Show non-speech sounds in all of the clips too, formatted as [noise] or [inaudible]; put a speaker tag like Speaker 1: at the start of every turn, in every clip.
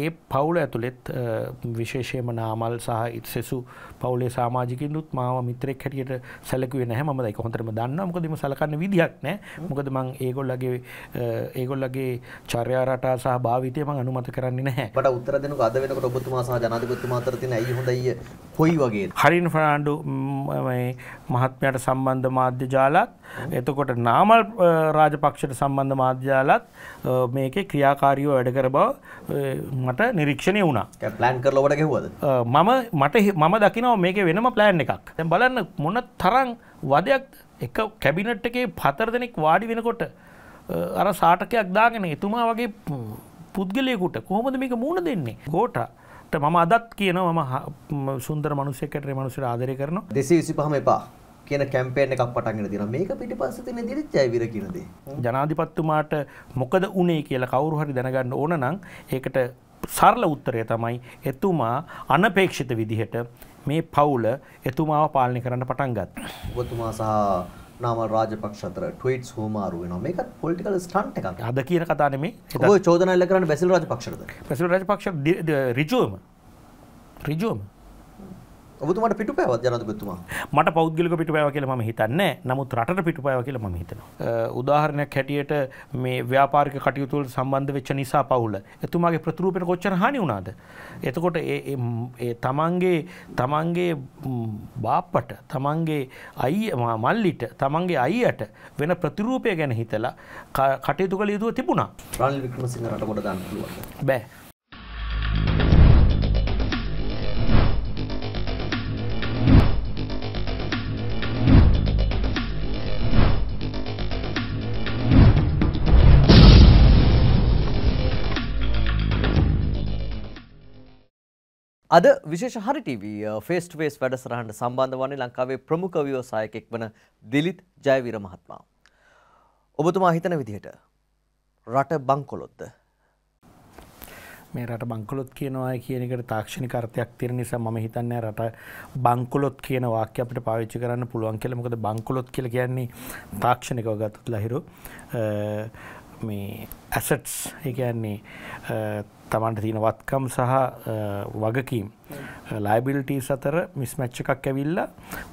Speaker 1: ඒ පවුල ඇතුළෙත් විශේෂයම නාමල් සහ ඉත්සෙසු පවුලේ සාමාජිකින්දුත් මාව මිත්‍රෙක් හැටියට සැලකුවේ නැහැ මම දයික හොඳටම දන්නවා මොකද මේ සලකන්න විදියක් නැහැ මොකද මං ඒගොල්ලගේ ඒගොල්ලගේ චර්යා රටා සහ භාවිතය මං අනුමත කරන්නේ නැහැ මට
Speaker 2: උත්තර දෙනකෝ අද වෙනකොට ඔබතුමා සහ ජනාධිපතිතුමා අතර තියෙන ඇයි හොඳයි
Speaker 1: කොයි වගේ හරින් ෆර්නාන්ඩෝ මහත්මයාට සම්බන්ධ මාධ්‍ය ජාලත් එතකොට නාමල් රාජපක්ෂට සම්බන්ධ මාධ්‍යාලත් මේක ක්‍රියාකාරීව වැඩකර බව මට නිරීක්ෂණය වුණා
Speaker 2: ප්ලන් කරලවට ගෙවද
Speaker 1: මම මට මම දකිනව මේක වෙනම ප්ලෑන් එකක් බලන්න මොන තරං වදයක් එක කැබිනට් එකේ පතර දෙනෙක් වාඩි වෙනකොට අර සාටකයක් දාගෙන එතුමා වගේ පුද්ගලයකුට කොහොමද මේක මුණ දෙන්නේ ගෝට මම අදත් කියනවා මම සුන්දර මනුසෙකට මනුසර ආදරය කරනවා
Speaker 2: දෙසේ විසි පහම එපා කියන කැම්පේන් එකක් පටන් ගෙන තියෙනවා. මේක පිටිපස්සේ තියෙන දිලිච්චයි විර කියන දේ.
Speaker 1: ජනාධිපතිතුමාට මොකද උනේ කියලා කවුරු හරි දැනගන්න ඕන නම් ඒකට සරල උත්තරය තමයි එතුමා අනපේක්ෂිත විදිහට මේ පවුල එතුමාව පාලනය කරන්න පටන් ගත්තා.
Speaker 2: ඔබතුමා සහ නාමල් රාජපක්ෂ අතර ට්වීට්ස් හුවමාරු වෙනවා. මේකත් පොලිටිකල් ස්ටන්ට් එකක්. අද කියන කතාව නෙමෙයි. ඔය චෝදනා එල්ල කරන්නේ බැසිල් රාජපක්ෂටද? බැසිල්
Speaker 1: රාජපක්ෂ ඍජුවම ඍජුවම
Speaker 2: ඔබතුමාට පිටුපෑවක්
Speaker 1: ජනාධිපතිතුමා මට පෞද්ගලික පිටුපෑව කියලා මම හිතන්නේ නමුත් රටට පිටුපෑව කියලා මම හිතනවා උදාහරණයක් හැටියට මේ ව්‍යාපාරික කටයුතු වල සම්බන්ධ වෙච්ච නිසා පවුල එතුමාගේ ප්‍රතිරූපයට කොච්චර හානි වුණාද එතකොට ඒ ඒ තමන්ගේ තමන්ගේ බාප්පට තමන්ගේ අයියා මල්ලිට තමන්ගේ අයියට වෙන ප්‍රතිරූපය ගැන හිතලා කටයුතු කළ යුතුව තිබුණා රනිල් වික්‍රමසිංහ රට කොට දාන්න පුළුවන් බෑ
Speaker 2: අද විශේෂ හරිටීවී ෆේස්ට ෆේස් වැඩසරහට සම්බන්ධ වන්නේ ලංකාවේ ප්‍රමුඛ ව්‍යවසායකෙක් වන දිලිත් ජයවීර මහත්මා.
Speaker 1: ඔබතුමා හිතන විදිහට රට බංකොලොත්ද. මේ රට බංකොලොත් කියනවා කියනකට තාක්ෂණි කර්තයක් තියෙන නිසා මම හිතන්නේ රට බංකොලොත් කියන වාක්‍ය අපිට පාවිච්චි කරන්න පුළුවන් කියලා මොකද බංකොලොත් කියලා කියන්නේ තාක්ෂණිකව ගත්තොත් ලහිරු මේ ඇසට්ස් එකන්නේ තමන්ට තියෙන වත්කම් සහ වගකීම් ලයිබිල්ටී සතර මිස්මැච්ච එකක් ඇවිල්ල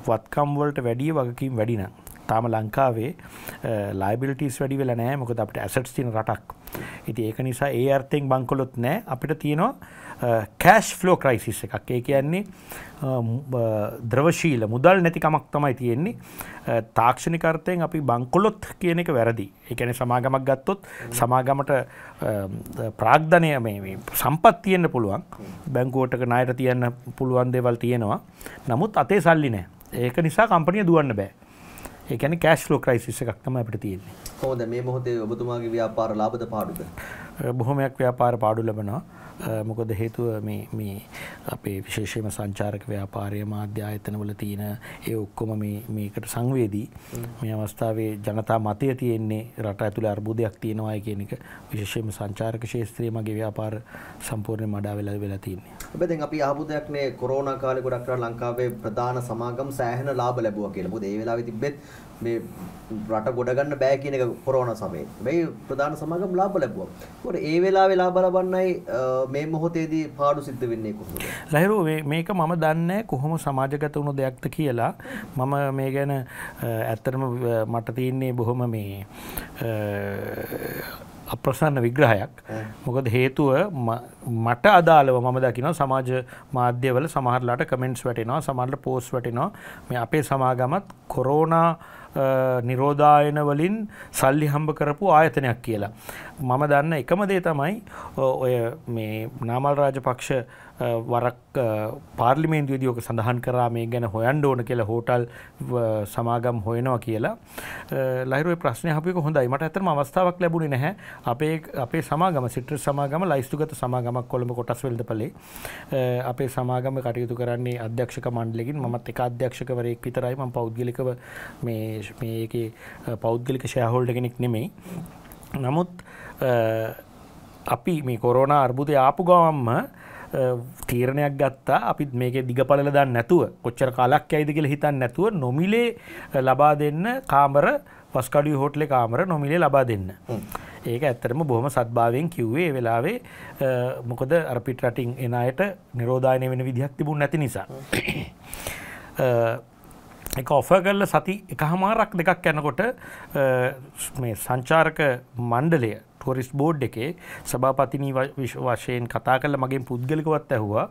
Speaker 1: වත්කම්වලට වැඩිය වගකීම් වැඩින තාම ලංකාවේ ලයිබිල්ටස් වැඩි වෙලා නෑ මොකද අපට ඇසට්ස් තින රටක් ඉති ඒක නිසා ඒ අර්ථයෙන් බංකොලොත් නෑ අපිට තියෙනවා කෑෂ් ෆ්ලෝ ක්‍රයිසිස් එකක් ඒ කියන්නේ uh, uh, ද්‍රවශීල මුදල් නැතිකමක් තමයි තියෙන්නේ uh, තාක්ෂණිකර්තයෙන් අපි බංකොලොත් කියන එක වැරදි එකන සමාගමක් ගත්තොත් සමාගමට ප්‍රාග්ධනය මේ සම්පත් තියෙන්න්න පුළුවන් බැංකුවටක නායට තියන්න පුළුවන් දෙවල් තියෙනවා නමුත් අතේ සල්ලි නෑ ඒක නිසා කම්පනිය දුවන්න බෑ ඒකන කෑස් ලෝ ක්‍රයිසිස් එකක් තම අපට තියෙන්නේ
Speaker 2: හෝද මේ මොහොතේ ඔබතුමාගේ ව්‍යාපාර ලාබද පාඩුද
Speaker 1: බොහොමයක් ව්‍යාපාර පාඩු ලබනවා මොකද හේතුව මේ අපේ විශේෂයම සංචාරක ව්‍යාපාරය මාධ්‍ය ආයතනවල තියෙන ඒ ඔක්කොම මේකට සංවේදී මේ අවස්ථාවේ ජනතා මතය තියෙන්නේ රට ඇතුළ අර්බුදයක් තියෙනවා කියන එක විශේෂයම සංචාරක ශේත්‍රයේ මගේ ව්‍යාපාර සම්පූර්ණයෙන් මඩා වෙලා වෙලා තියෙන්නේ.
Speaker 2: ඔබ දැන් අපි ආපු දෙයක් මේ කොරෝනා කාලේ ගොඩක් කරලා ලංකාවේ ප්‍රධාන සමාගම් සෑහෙන ලාභ ලැබුවා කියලා. මොකද ඒ වෙලාවේ තිබෙත් මේ රට ගොඩගන්න බෑ කියන එක කොරෝනා සමයේ. මේ ප්‍රධාන සමාගම් ලාභ ලැබුවා. ඒකෝර ඒ වෙලාවේ ලාභ ලබන්නයි මේ මොහොතේදී පාඩු සිද්ධ වෙන්නේ කොහොමද?
Speaker 1: රහිරෝ මේක මම දන්නේ කොහොම සමාජගත වුණු දෙයක්ද කියලා. මම මේ ගැන ඇත්තටම මට තියෙන්නේ බොහොම මේ අප්‍රසන්න විග්‍රහයක් මොකද හේතුව මට අදාළව මම දකිනවා සමාජ මාධ්‍යවල සමහරලාට කමෙන්ට්ස් වැටෙනවා සමහරට පෝස් වැටෙනවා මේ අපේ සමාගමත් කොරෝනා නිරෝධායන වලින් සල්ලි හම්බ කරපු ආයතනයක් කියලා. මම දන්න එකම දේ තමයි ඔය මේ නාමල් රාජපක්ෂ වරක් පාර්ලිමේන්තුවේදී ඕක සඳහන් කරා මේ ගැන හොයන්න ඕන කියලා හෝටල් සමාගම් හොයනවා කියලා ලහිරුවේ ප්‍රශ්නය අපික හොඳයි මට ඇත්තම අවස්ථාවක් ලැබුණේ නැහැ අපේ අපේ සමාගම සිට්‍රස් සමාගම ලයිස්තුගත සමාගමක් කොළඹ කොටස් වෙළඳපළේ අපේ සමාගම කටයුතු කරන්නේ අධ්‍යක්ෂක මණ්ඩලකින් මමත් එක අධ්‍යක්ෂකවරයෙක් විතරයි මම පෞද්ගලිකව මේ මේකේ පෞද්ගලික ෂෑහෝල්ඩ කෙනෙක් නෙමෙයි නමුත් අපි මේ කොරෝණ අර්බුදය ආපු ගවම්ම තීරණයක් ගත්තා අපිත් මේක දිගපලල දන්න නැතුව කොච්චර කාලක් ඇයිද කියල හිතන්න නැතුව නොමිලේ ලබා දෙන්න කාමර පස්කඩිය හෝටලේ කාමර නොමිලේ ලබා දෙන්න. ඒක ඇත්තරම බොහම සත්භාවයෙන් කිව්වේ වෙලාවේ මොකද අරපිට රටින් එනයට නිරෝධායනය වෙන විදිහක් තිබුණ නැති නිසා. එක ඔෆ කරල සති එක හමාරක් දෙකක් යැනකොට සංචාරක මණ්ඩලය ටුවරිස් බෝඩ් එකේ සභාපතිනී වශයෙන් කතා කල මගින් පුද්ගලිකවත් ඇහවා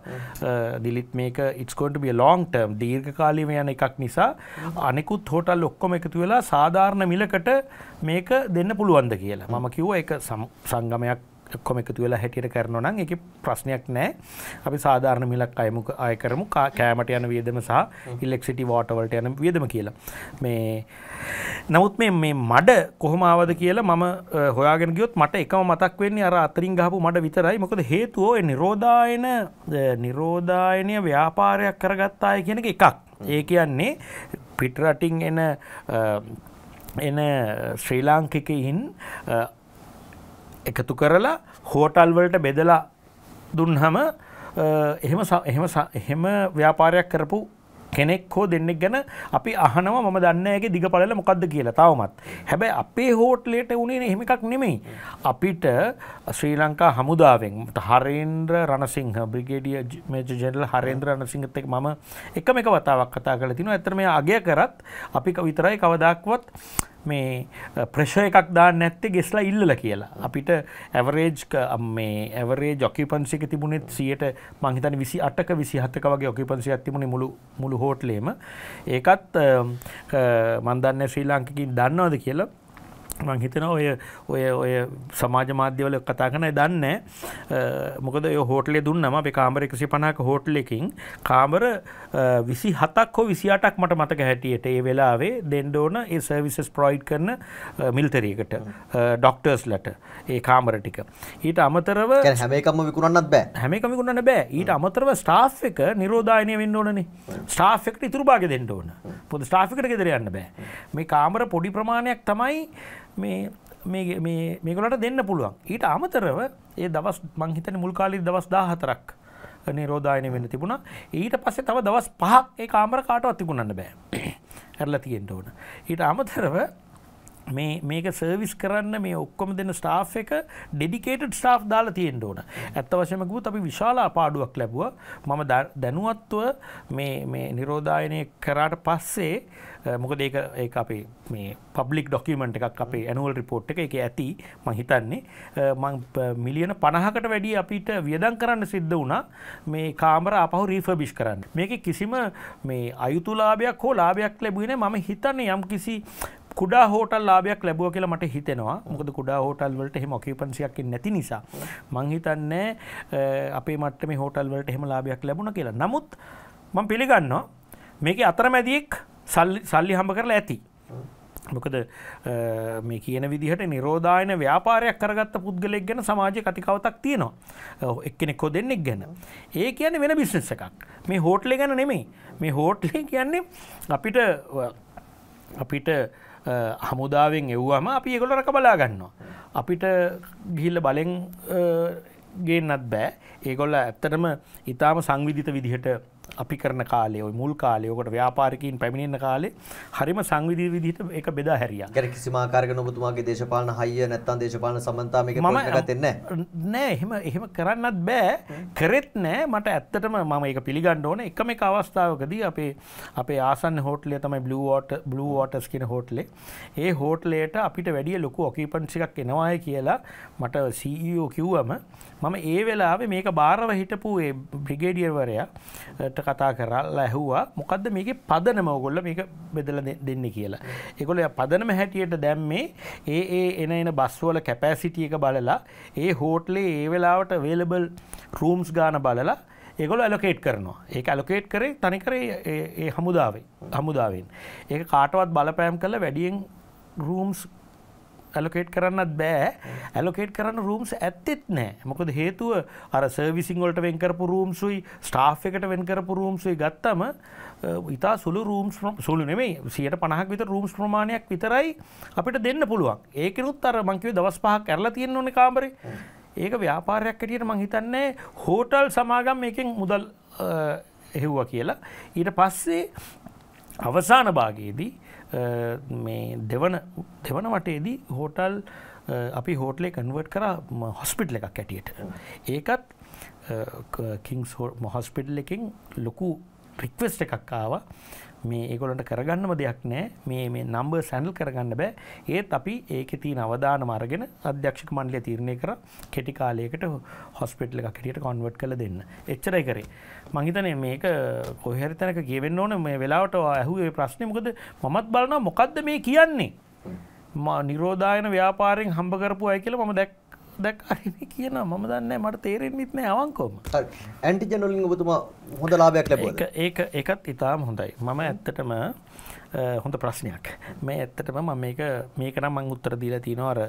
Speaker 1: දිලිත් මේක ඉස්කොට බිය ලෝන්ටර්ම් දීර්ඝකාලීම යන එකක් නිසා අනෙකුත් හෝටල් ඔක්කොම එකතු වෙලා සාධාරණ මිලකට මේක දෙන්න පුළුවන්ද කියලා මම කිව්ව එක සංගමයක් ඔක්කොම එකතු වෙලා හැටියට කරනවා නම් ඒකේ ප්‍රශ්නයක් නැහැ. අපි සාධාරණ මිලක් අයමු අය කරමු කෑමට යන වියදම සහ ඉලෙක්ට්‍රිසිටි වාටර් වලට යන වියදම කියලා. මේ නමුත් මේ මේ මඩ කොහොම ආවද කියලා මම හොයාගෙන ගියොත් මට එකම මතක් වෙන්නේ අර අතරින් ගහපු මඩ විතරයි. මොකද හේතුව ඒ නිරෝධායන නිරෝධායනීය ව්‍යාපාරයක් කරගත්ත අය කියන එක එකක්. ඒ කියන්නේ පිටරටින් එන එන ශ්‍රී ලාංකිකයින් එකතු කරලා හෝටල්වලට බෙදලා දුන්හම එහෙම එහෙම එහෙම ව්‍යාපාරයක් කරපු කෙනෙක් හෝ දෙන්නෙක් ගැන අපි අහනව මම දන්නඇගේ දිගපලල මොකක්ද කියලා තවමත් හැබැයි අපේ හෝට්ලේට උනේ එහෙම එකක් නෙමෙයි අපිට ශ්‍රී ලංකා හමුදාවෙන් Harendra Ranasinghe brigadier major general Harendra රණසිංහත් එක් මම එකම එක වතාවක් කතා කළ තිනවා ඇතර මේ අගය කරත් අපි විතරයි කවදක්වත් මේ ප්‍රශය එකක් දා නැත්තේ ගෙස්ලා ඉල්ල කියලා අපිට ඇවරේජ් මේ ඇවරේ ජොකිපන්සික තිබුණෙත් සියට මංහිතන විසි අටක විසි හත්තක වගේ ඔකිපන්සි ඇතිබුණ මුළු මුළු හෝට්ලේම ඒකත් මන්දන්න ශ්‍රී ලාංකිකින් දන්නවද කියලා මං හිතන ඔය ඔය ඔය සමාජ මාධ්‍යවල කතා කන දන්න මොකද හෝටලේ දුන්නම අප කාමර එකසි පනාක හෝටලෙකින් කාමර විසි හතක් හෝ විසිටක් මට මතක හැටියට ඒ වෙලාවේ දෙන්ඩෝන ඒ සර්විසස් ප්‍රයිඩ් කරන මිල්තරයකට ඩොක්ටර්ස් ලට ඒ කාමර ටික ඊට අමතරව හැමකම විකුණන්නත් බෑ හැමකමිකුණන්න බෑ ඊට අමතරව ස්ටාෆ් එක නිරෝධායනය වෙන්න ඕනනේ ස්ටාෆ්ෙක්ට ඉතුරභාග දෙන්න ඕන පොද ස්ටාෆිකට ෙදරයන්න බෑ මේ කාමර පොඩි ප්‍රමාණයක් තමයි මේගොලට දෙන්න පුළුවන් ඊට අමතරව ඒ දවස් මංහිතන මුල්කාලි දවස් දාහතරක් නිරෝධායන වෙන්න තිබුණා ඊට පස්සේ තව දවස් පහක් ඒ කාමර කාටවත් තිබුණන්න බෑ [clears throat] ඇරලා තියෙන්ට ඕන ඊට අමතරව මේ මේක සර්විස් කරන්න මේ ඔක්කොම දෙන ස්ටා් එක ඩෙඩිකේට ස්ටා් දාලා තියෙන් ඕන ඇත්ත වශයමකුත් අපි විශාලා පාඩුවක් ලැබුව මම දැනුවත්ව මේ නිරෝධායනය කරාට පස්සේ මොකද ඒක ඒ අපි මේ පබ්ලික් ඩොකිමට එකක් අපේ ඇනුවල් රිපෝට් එක එක ඇති මහිතන්නේ මිලියන පණහකට වැඩි අපිට වියදන් කරන්න සිද්ධ වුණා මේ කාමර අපහු රීෆබිෂ් කරන්න මේක කිසිම මේ අයුතුලාභයක් හෝ ලාභයක් ලැබුණ මම හිතන්නේ යම් කිසි කුඩා හෝටල් ලාභයක් ලැබුව කියලා මට හිතෙනවා මොකද කුඩා හෝටල් වලට එහෙම ඔකියුපන්සියක් නැති නිසා මං හිතන්නේ අපේ මට්ටමේ හෝටල් වලට එහෙම ලාභයක් ලැබුණා කියලා. නමුත් මම පිළිගන්නවා මේකේ අතරමැදියෙක් සල්ලි හම්බ කරලා ඇති. මොකද මේ කියන විදිහට නිරෝධායන ව්‍යාපාරයක් කරගත්ත පුද්ගලෙක් ගැන සමාජය කතිකවතක් තියෙනවා එක්කෙනෙක් හෝ දෙන්නෙක් ගැන ඒ කියන්නේ වෙන බිස්නස් එකක් මේ හෝටලේ ගැන නෙමෙයි මේ හෝටලේ කියන්නේ අපිට අපිට හමුදාවෙන් එව්වාම අපි ඒකොල රක බලා ගන්නවා. අපිට ගිහිල්ල බලෙන් ගේන්නත් බෑ ඒගොල්ල ඇත්තටම ඉතාම සංවිධිත විදිහට අපි කරන කාලේ ඔයි මුල් කාලයෝකට ව්‍යාපාරිකින් පැමිණෙන්න කාලේ හරිම සංවිධී විදිහට එක බෙදා හැරිය
Speaker 2: ගැන කිසිමාකාරක නොබතුමාගේ දේශපාලන හයිය නැත්තන් දේශපාලන සමන්තාමික මගතෙන්න
Speaker 1: නෑ එහෙම එහෙම කරන්නත් බෑ කරෙත් නෑ මට ඇත්තටම මම එක පිළිගන්න ඕන එකම එක අවස්ථාවකදී අපේ අපේ ආසන් හෝටලය තමයි බලුවට බලුවෝටස් කියෙන හෝටලේ ඒ හෝටලේට අපිට වැඩිය ලොකු ඔකීපන්සිකක් එනවාය කියලා මට සීෝ කිව්වම මම ඒ වෙලාවේ මේක බාරව හිටපු බ්‍රිගේඩියර්වරයා ඔයගොල්ලට කතා කරල්ලා ඇහුවා මොකක්ද මේක පදනම ඔගොල්ල මේක බෙදල දෙන්න කියලා. එකොල පදනම හැටියට දැම්මේ ඒ ඒ එන එන බස්වල කැපෑසිටියක බලලා ඒ හෝටලේ ඒ වෙලාවට වේලබල් රූම්ස් ගාන බලලා ඒගොල ඇලොකේට් කරනවා ඒ ඇලොකේට් කරේ තනිකරේ හමුදාවේ හමුදාවෙන් ඒ කාටවත් බලපෑම් කළ වැඩියෙන් රූම්ස් ඇලොකේට් කරන්නත් බෑ ඇලොකේට් කරන්න රූම්ස් ඇත්තෙත් නෑ මොකද හේතුව අර සර්විසිංවලට වෙන්කරපු රූම්සුයි ස්ටාෆ් එකට වෙන්කරපු රූම්සුයි ගත්තම ඉතා සුළු රූම්ස් සුළු නෙමෙයි සියට පණහක් විතර රූම්ස් ප්‍රමාණයක් විතරයි අපිට දෙන්න පුළුවන් ඒකනුත් අර මංකිවේ දවස් පහක් කරලා තියෙන්න ඕනේ කාමරේ ඒක ව්‍යාපාරයක් හැටියට මං හිතන්නේ හෝටල් සමාගම් මේකෙන් මුදල් එහෙව්වා කියලා ඊට පස්සේ අවසාන භාගයේදී මේ දෙවන දෙවන වටේදී හෝටල් අපි හෝටලේ කන්වර්ට් කර හොස්පිටල එකක් ඇටියට. ඒකත් කින්ස් හොස්පිටල් එකින් ලොකු රික්වස්ට එකක් ආවා මේ ඒගොලන්ට කරගන්නම දෙයක් නෑ මේ මේ නම්බර් සැනල් කරගන්න බෑ ඒත් අපි ඒක තිී නවදාන මාරගෙන අධ්‍යක්ෂක මණ්ඩලය තීරණය කර කෙටි කාලයකට හොස්පිටල එකක් හිටියට කොන්වට් කළ දෙන්න එච්චරයි කරේ මහිතන මේක කොහරි තැනක කියවෙන්න ඕන මේ වෙලාවට ඇහුේ ප්‍රශ්නයමකද මත් බලන මොකක්ද මේ කියන්නේ නිරෝධායන ව්‍යාපාරෙන් හම්බ කරපු අය කියල ම දැක් දැක් කියන [laughs] මම දන්න මට තේරෙන්න්නත් නෑ අවංකෝම ඇන්ටිජනොලින් ඔබතුමා හොඳ ලාභයක් ලැබුවද? ඒක ඒකත් ඊටාම හොඳයි. මම ඇත්තටම හොඳ ප්‍රශ්නයක්. මේ ඇත්තටම මම මේක මේක නම් මම උත්තර දීලා තිනවා අර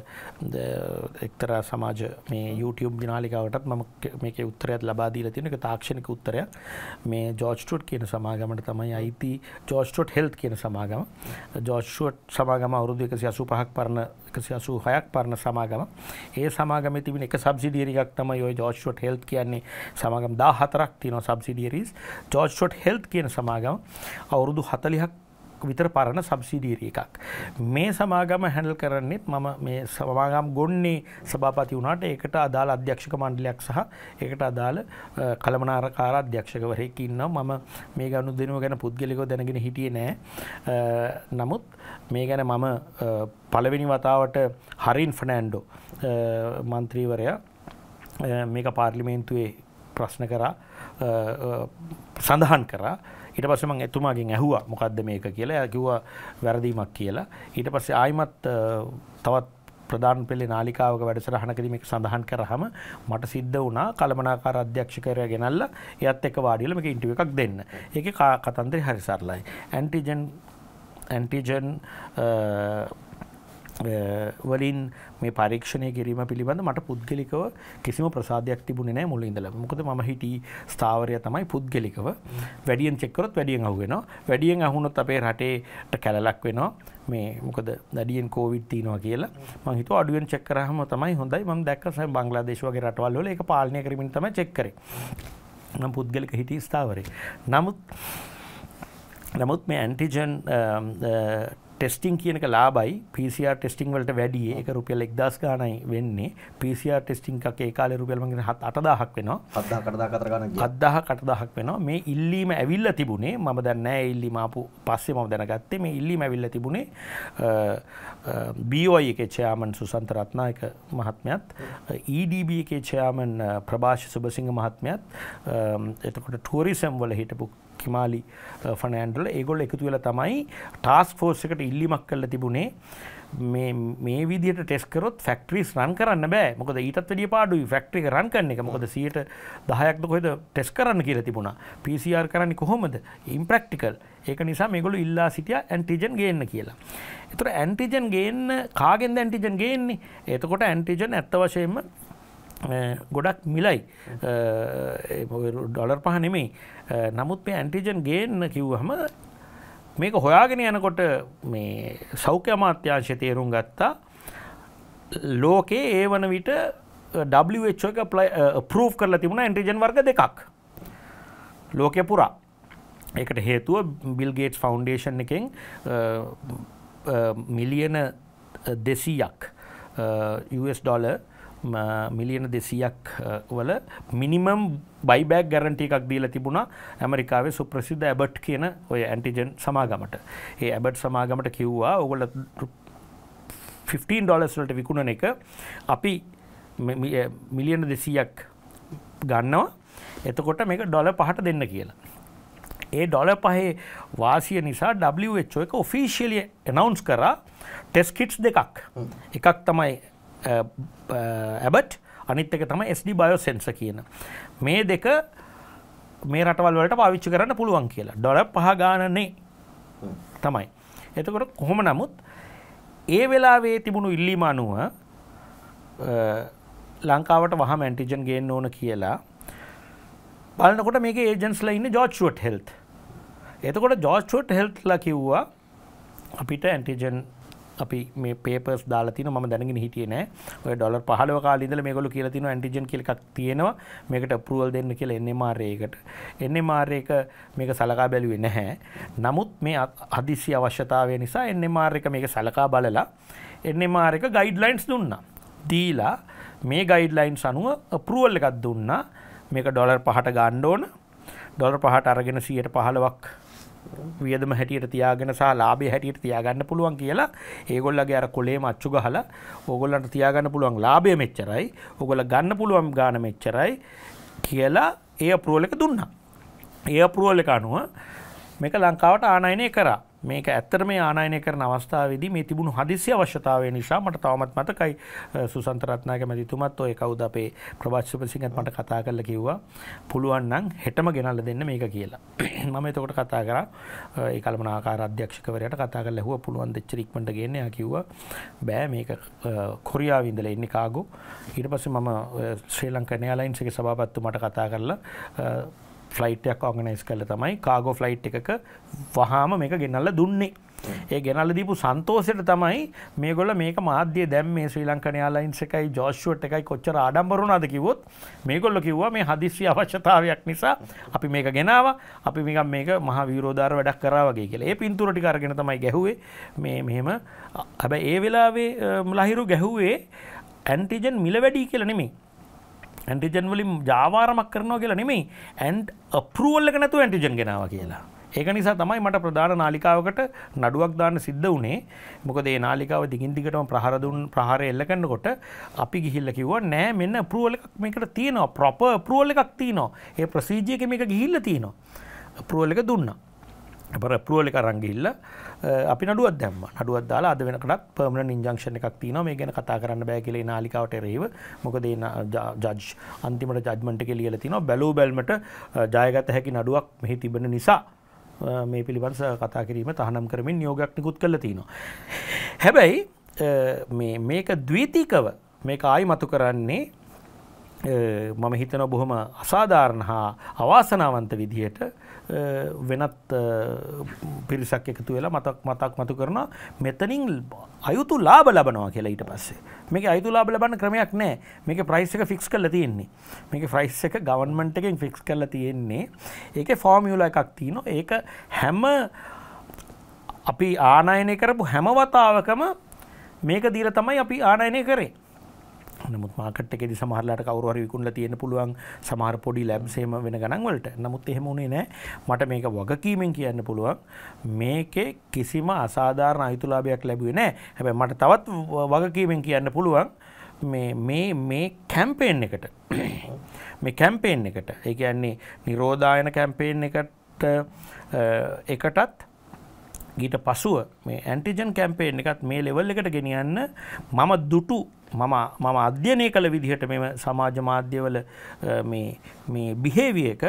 Speaker 1: එක්තරා සමාජ මේ YouTube දිනාලිකාවටත් මම මේකේ උත්තරයත් ලබා දීලා තියෙන එක තාක්ෂණික උත්තරයක්. මේ ජෝර්ජ් ට්‍රොට් කියන සමාගමට තමයි අයිති ජෝර්ජ් ට්‍රොට් හෙල්ත් කියන සමාගම. ජෝර්ජ් ට්‍රොට් සමාගම අවුරුදු 185ක් පරණ 186ක් පරණ සමාගම. ඒ සමාගමේ තිබෙන එක සබ්සිඩියරි එකක් තමයි ওই ජෝර්ජ් ට්‍රොට් හෙල්ත් කියන්නේ සමාගම් 14ක් තියෙනවා සබ්සිඩියරි සබ්සිඩියරිස් ජෝජ් ෂොට් හෙල්ත් කියන සමාගම අවුරුදු හතලිහක් විතර පරණ සබ්සිඩියරි එකක්. මේ සමාගම හැඩල් කරන්නෙත් මම මේ සමාගම් ගොන්නේ සභාපති වුණට ඒකට අදාළ අධ්‍යක්ෂක මණ්ඩලයක් සහ ඒකට අදාළ කළමනාරකාර අධ්‍යක්ෂකවරයෙක් ඉන්නවා මම මේ ගණු දෙනුව ගැන පුද්ගලිකව දැනගෙන හිටියේ නෑ නමුත් මේ ගැන මම පළවෙනි වතාවට හරින් ෆනෑන්්ඩෝ මන්ත්‍රීවරයා මේක පාර්ලිමේන්තුවේ ප්‍රශ්න කරා සඳහන් කරා ඊට පස්සම එතුමාගෙන් ඇහුවා මොකක්ද මේක කියලා ඇකිවා වැරදීමක් කියලා ඊට පස්සේ ආයිමත් තවත් ප්‍රධාන පෙළේ නාලිකාවක වැඩසරහනකදීමක සඳහන් කරහම මට සිද්ධ වුණා කළමනාකාර අධ්‍යක්ෂකරය ගෙනල්ල එයත් එක වාඩියලම එක ඉන්ටුව එකක් දෙන්න ඒක කතන්දරි හරිසරලයි ඇන්ටිජන් ඇන්ටිජන් වලින් මේ පරීක්ෂණය කිරීම පිළිබඳ මට පුද්ගලිකව කිසිම ප්‍රසාධයක් තිබුණේ නෑ මුල ඉඳල මොකද ම හිටි ස්ථාවරය තමයි පුද්ගලිකව වැඩියෙන් චෙක්කරොත් වැඩියෙන් අහුවෙන වැඩියෙන් අහුනොත් අපේ රටේට කැලලක් වෙනවා මේ මොකද දඩියෙන් කෝවිට් තියනවා කියලා මහිත අඩුවෙන් චෙක්කරහම තමයි හොඳයි ම දැක්කසයි බංගලාදේශවගේ රටවල්ල එක පාලනය කරමින් තම චෙක්කර නම් පුද්ගලික හිටි ස්ථාවරේ නමුත් නමුත් මේ ඇන්ටිජන් ටෙස්ටිං කියනක ලාබයි පිසිR ටෙස්ටිං වලට වැඩිය එක රුපියල් එක්දස් ගානයි වෙන්නේ පිසිR ටෙස්ටිං එකේ කාලේ රුපියල් මගේ හත් අටදාහක් වෙනවා හත්දා කටදාකතර ගණන් හත්දාහ කටදාහක් වෙනවා මේ ඉල්ලීම ඇවිල්ලා තිබුණේ මම දැන් නෑ ඉල්ලීම ආපු පස්සේ මම දැනගත්තේ මේ ඉල්ලීම ඇවිල්ලා තිබුණේ BOI එකේ චෙයාමන් සුසන්ත රත්නායක මහත්මයාත් EDB එකේ චෙයාමන් ප්‍රභාෂ් සුබසිංහ මහත්මයාත් එතකොට ටුවරිසම් වල හිටපු හිමාලි ෆනෑන්ඩල ඒගොල් එකතු වෙලා තමයි ටාස් ෆෝස් එකට ඉල්ලිමක් කල්ල තිබුණේ මේ විදිට ටෙස්කරොත් ෆක්ටරිස් රන් කරන්න බෑ මොකද ඊටත් වැඩිය පාඩු ෆක්ට්‍රි රන් කරන්න එක මොකද සියට දහයක්ද කොහෙද ටෙස් කරන්න කියලා තිබුණා පිසිR කරන්න කොහොමද ඉම්ප්‍රක්ටිකල් ඒක නිසා මේගොලු ඉල්ලා සිටිය ඇන්ටිජන් ගේන්න කියලා. එතුර ඇන්ටිජන් ගේන්න කාගෙන්ද ඇන්ටිජන් ගේන්නේ එතකොට ඇන්ටිජන් ඇත්ත වශයෙන්ම ගොඩක් මිලයි ඩොලර් පහ නෙමෙයි නමුත් මේ ඇන්ටිජන් ගේන්න කිව්හම මේක හොයාගෙන යනකොට මේ සෞඛ්‍ය අමාත්‍යංශය තේරුම් ගත්තා ලෝකේ ඒ වන විට ඩෝ එක පරූ් කරලා තිබුණ ඇන්ටිජන් වර්ග දෙකක් ලෝකය පුරා ඒකට හේතුව බිල්ගේට් ෆවන්ඩේෂන් එකෙන් මිලියන දෙසීයක් ඩොලර් මිලියන දෙසයක් වල මිනිමම් බයිබෑක් ගැරන්ට එකක් දීල තිබුණා ඇමරිකාවේ සුප්‍රසිද්ධ ඇබට් කියන ඔය ඇන්ටිජන් සමාගමට ඒ ඇබට් සමාගමට කිව්වා ඔගොල 15 ඩොලස්ලට විකුණන එක අපි මිලියන දෙසීයක් ගන්නවා එතකොට මේක ඩොල පහට දෙන්න කියලා ඒ ඩොල පහේ වාසිය නිසා ඩෝ එක ඔෆිසිියලිය එනවුන්ස් කරා ටෙස්කිට්ස් දෙකක් එකක් තමයි ඇබට් අනිත් එක තම SD බයෝසෙන්ස කියන මේ දෙක මේ රටවල් වලට පාවිච්චි කරන්න පුළුවන් කියලා ඩොල පහ ගානනේ තමයි එතකොට කොහොම නමුත් ඒ වෙලාවේ තිබුණු ඉල්ලීම අනුව ලංකාවට වහම ඇන්ටිජන් ගේන්න ඕන කියලා බලනකොට මේක ඒජන්ස්ල ඉන්න ජෝච්ුවට හෙල්ත් එතකොට ජෝස්්ුවට හෙල්ත්ලා කිව්වා අපිට ඇන්ටිජන් අපි මේ පේපර්ස් දාලා තින ම දැනගෙන හිටිය නෑ ඔය ඩොල පහලව කාලදල මේගොලු කියල තින ඇන්ටිජන් කෙක් තියෙනවා මේකට පරුවල් දෙන්න කියල එන්නේ මාරයකට එන්නේ මාර්යක මේක සලකා බැලුවේ නැහැ නමුත් මේ අදිසි අවශ්‍යතාවය නිසා එන්නේ මාර්යක මේක සලකා බලලා එන්නේ මාරක ගයිඩ්ලයින්ස් දුන්නා දීලා මේ ගයිඩ්ලයින් සනුව පරුවල් එකත් දුන්නා මේක ඩොලර් පහට ගණ්ඩෝන ඩොලර් පහට අරගෙන සියයට පහලවක් වියදම හැටියට තියාගෙන සහ ලාභය හැටියට තියාගන්න පුළුවන් කියලා ඒගොල්ලගේ අර කොලේ මච්චු ගහලා ඕගොල්ලන්ට තියාගන්න පුළුවන් ලාභය මෙච්චරයි ඔගොල්ල ගන්න පුළුවන් ගාන මෙච්චරයි කියලා ඒ අපරුවල එක දුන්නා. ඒ අපරුවල එක අනුව මේක ලංකාවට ආනයනය කරා මේක ඇත්තට මේ ආනයනය කරන අවස්ථාවේදී මේ තිබුණු හදිසි අවශ්‍යතාවය නිසා මට තවමත් මතකයි සුසන්ත රත්නායක මැතිතුමත් ඔය කවුද අපේ ප්‍රභාෂ් සුපසිංහත් මට කතා කරලා කිව්වා පුළුවන් නම් හෙටම ගෙනල්ලා දෙන්න මේක කියලා. [clears throat] මම එතකොට කතා කරා ඒ කල්මනාකාර අධ්‍යක්ෂකවරයාට කතා කරලා ඇහුවා පුළුවන් දෙච්චර ඉක්මනට ගේන්න. එයා කිව්වා බෑ මේක කොරියාව ඉඳලා එන්නේ කාගෝ. ඊට පස්සේ මම ශ්‍රී ලංකා එයාලයින්ස් එකේ සභාපතිතුමාට කතා කරලා ෆ්ලයිට්යක් ඕගනයිස් කල තමයි කාගෝ ෆ්ලයිට් එකක වහාම මේක ගෙනල්ල දුන්නේ. ඒ ගෙනල්ල දීපු සන්තෝසයට තමයි මේගොල්ල මේක මාධ්‍ය දැම් මේ ශ්‍රී ලංකන යාලයින්ස් එකයි ජෝෂුවට එකයි කොච්චර ආඩම්බරුණාද කිවොත් මේගොල්ල කිව්වා මේ හදිස්සිය අවශ්‍යතාවයක් නිසා අපි මේක ගෙනාව අපි මේක මේක මහ විරෝධාර වැඩක් කරාවගේ කියලා ඒ පින්තුරටි කරගෙන තමයි ගැහුවේ මේ මෙහෙම හැබැ ඒ වෙලාවේ ලහිරු ගැහුවේ ඇන්ටිජන් මිල වැඩී කියලනෙමේ ඇන්ටිජන්වලින් ජාවාරමක් කරනවා කියලා නෙමෙයි ඇන්් අපරුවල්ල නැතු ඇන්ටිජන් ගෙනාව කියලා ඒක නිසා තමයි මට ප්‍රධාන නාලිකාවකට නඩුවක් දාන්න සිද්ධ වුණේ මොකද ඒ නාලිකාව දිගින් දිගටම ප්‍රහාර දුන් ප්‍රහාරය එල්ල කරනකොට අපි ගිහිල්ලා කිව්වා නෑ මෙන්න අප්‍රූවල් එකක් මේකට තියෙනවා ප්‍රොපර් අප්‍රූවල් එකක් තියෙනවා ඒ ප්‍රොසීජර් එකේ මේක ගිහිල්ලා තියෙනවා අප්‍රූවල් එක දුන්නා ප්‍රුවල එක රංගිල්ල අපි නඩුවත් දැම්ම නඩුවත් දාලා අද වෙනකට පර්මණ ඉංජංක්ෂණ එකක් තියෙන මේ ගැන කතා කරන්න බෑ කියලා නාලිකාවට රේව මොකද ජජ් අන්තිමට ජජ්මන්ට එක ලියලා තිනවා බැලූ බැල්මට ජයගත හැකි නඩුවක් මෙහි තිබෙන නිසා මේ පිළිබඳ කතා කිරීම තහනම් කරමින් නියෝගයක් නිකුත් කරලා තිනවා හැබැයි මේක ද්විතීකව මේක ආයි මතු කරන්නේ මම හිතන බොහොම අසාධාරණ හා අවාසනාවන්ත විදිහයට වෙනත් පිරිසක් එකතු වෙලා මතක් මතක් මතු කරන මෙතනින් අයුතු ලාබ ලබනවා කියලා ඊට පස්සේ මේක අයුතු ලාබ ලබන්න ක්‍රමයක් නෑ මේක ප්‍රයිස් එක ෆික්ස් කරලා තියෙන්නේ මේක ප්‍රයිස් එක ගවන්මන්ට් එකෙන් ෆික්ස් කරලා තියෙන්නේ ඒකේ ෆෝමියුලා එකක් තියෙනවා ඒක හැම අපි ආනයනය කරපු හැම වතාවකම මේක දීලා තමයි අපි ආනයනය කරේ නමුත් මාකට එකෙදි සමහරලාට කවුරු හරි විකුණලා තියෙන්න පුළුවන් සමහර පොඩි ලැබ්ස් එහෙම වෙන ගණන් වලට. නමුත් එහෙම උනේ නැහැ. මට මේක වගකීමෙන් කියන්න පුළුවන් මේකේ කිසිම අසාධාරණ අයිතිලාභයක් ලැබුවේ නැහැ. හැබැයි මට තවත් වගකීමෙන් කියන්න පුළුවන් මේ මේ මේ කැම්පේන් එකට මේ කැම්පේන් එකට ඒ කියන්නේ නිරෝධායන කැම්පේන් එකට එකටත් ගීට පසුව මේ ඇන්ටිජන් කැම්පේෙන් එකත් මේ ලෙවල් එකට ගෙනියන්න මම දුටු මම මම අධ්‍යනය කළ විදිහට මෙම සමාජ මාධ්‍යවල මේ බිහේවිය එක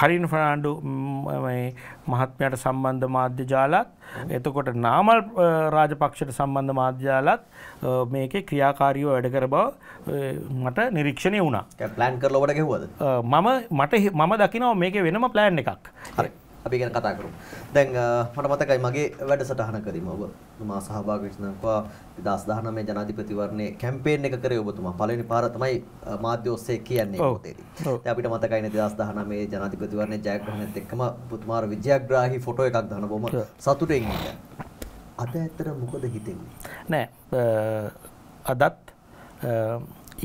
Speaker 1: හරින් ෆනාන්ඩු මහත්මයට සම්බන්ධ මාධ්‍ය ජාලත් එතකොට නාමල් රාජපක්ෂට සම්බන්ධ මාධ්‍යාලත් මේක ක්‍රියාකාරීව වැඩකර බව මට නිරීක්ෂණය වුණා
Speaker 2: පලන් කරලවට ගෙවද
Speaker 1: මම මට මම දකිනව මේක වෙනම ප්ලෑන් එකක්
Speaker 2: හරි අපි ගැන කතා කරමු. දැන් මට මතකයි මගේ වැඩසටහනකදීම ඔබතුමා සහභාගී වෙච්ච දන්වා 2019 ජනාධිපතිවරණයේ කැම්පේන් එක කරේ ඔබතුමා. පළවෙනි පාර තමයි මාධ්‍ය ඔස්සේ කියන්නේ පොතේදී. දැන් අපිට මතකයිනේ 2019 ජනාධිපතිවරණයේ ජයග්‍රහණයත් එක්කම පුතුමාර විජයග්‍රාහී ෆොටෝ එකක් දාන බොම සතුටෙන් ඉන්න. අද ඇත්තට මොකද හිතෙන්නේ?
Speaker 1: නෑ අදත්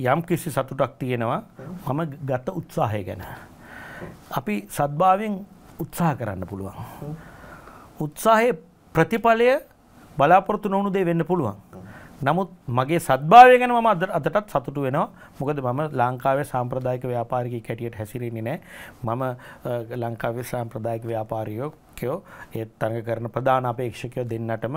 Speaker 1: යම් කිසි සතුටක් තියෙනවා මම ගත උත්සාහය ගැන. අපි සද්භාවෙන් උත්සාහ කරන්න පුළුවන්. උත්සාහයේ ප්‍රතිඵලය බලාපොරොත්තු නොවුණු දේ වෙන්න පුළුවන්. නමුත් මගේ සද්භාවය ගැන මම අදටත් සතුටු වෙනවා. මොකද මම ලංකාවේ සාම්ප්‍රදායික ව්‍යාපාරිකයෙක් හැටියට හැසිරෙන්නේ නැහැ. මම ලංකාවේ සාම්ප්‍රදායික ව්‍යාපාරිකයෝ ඒ තරඟ කරන ප්‍රධාන අපේක්ෂකයෝ දෙන්නටම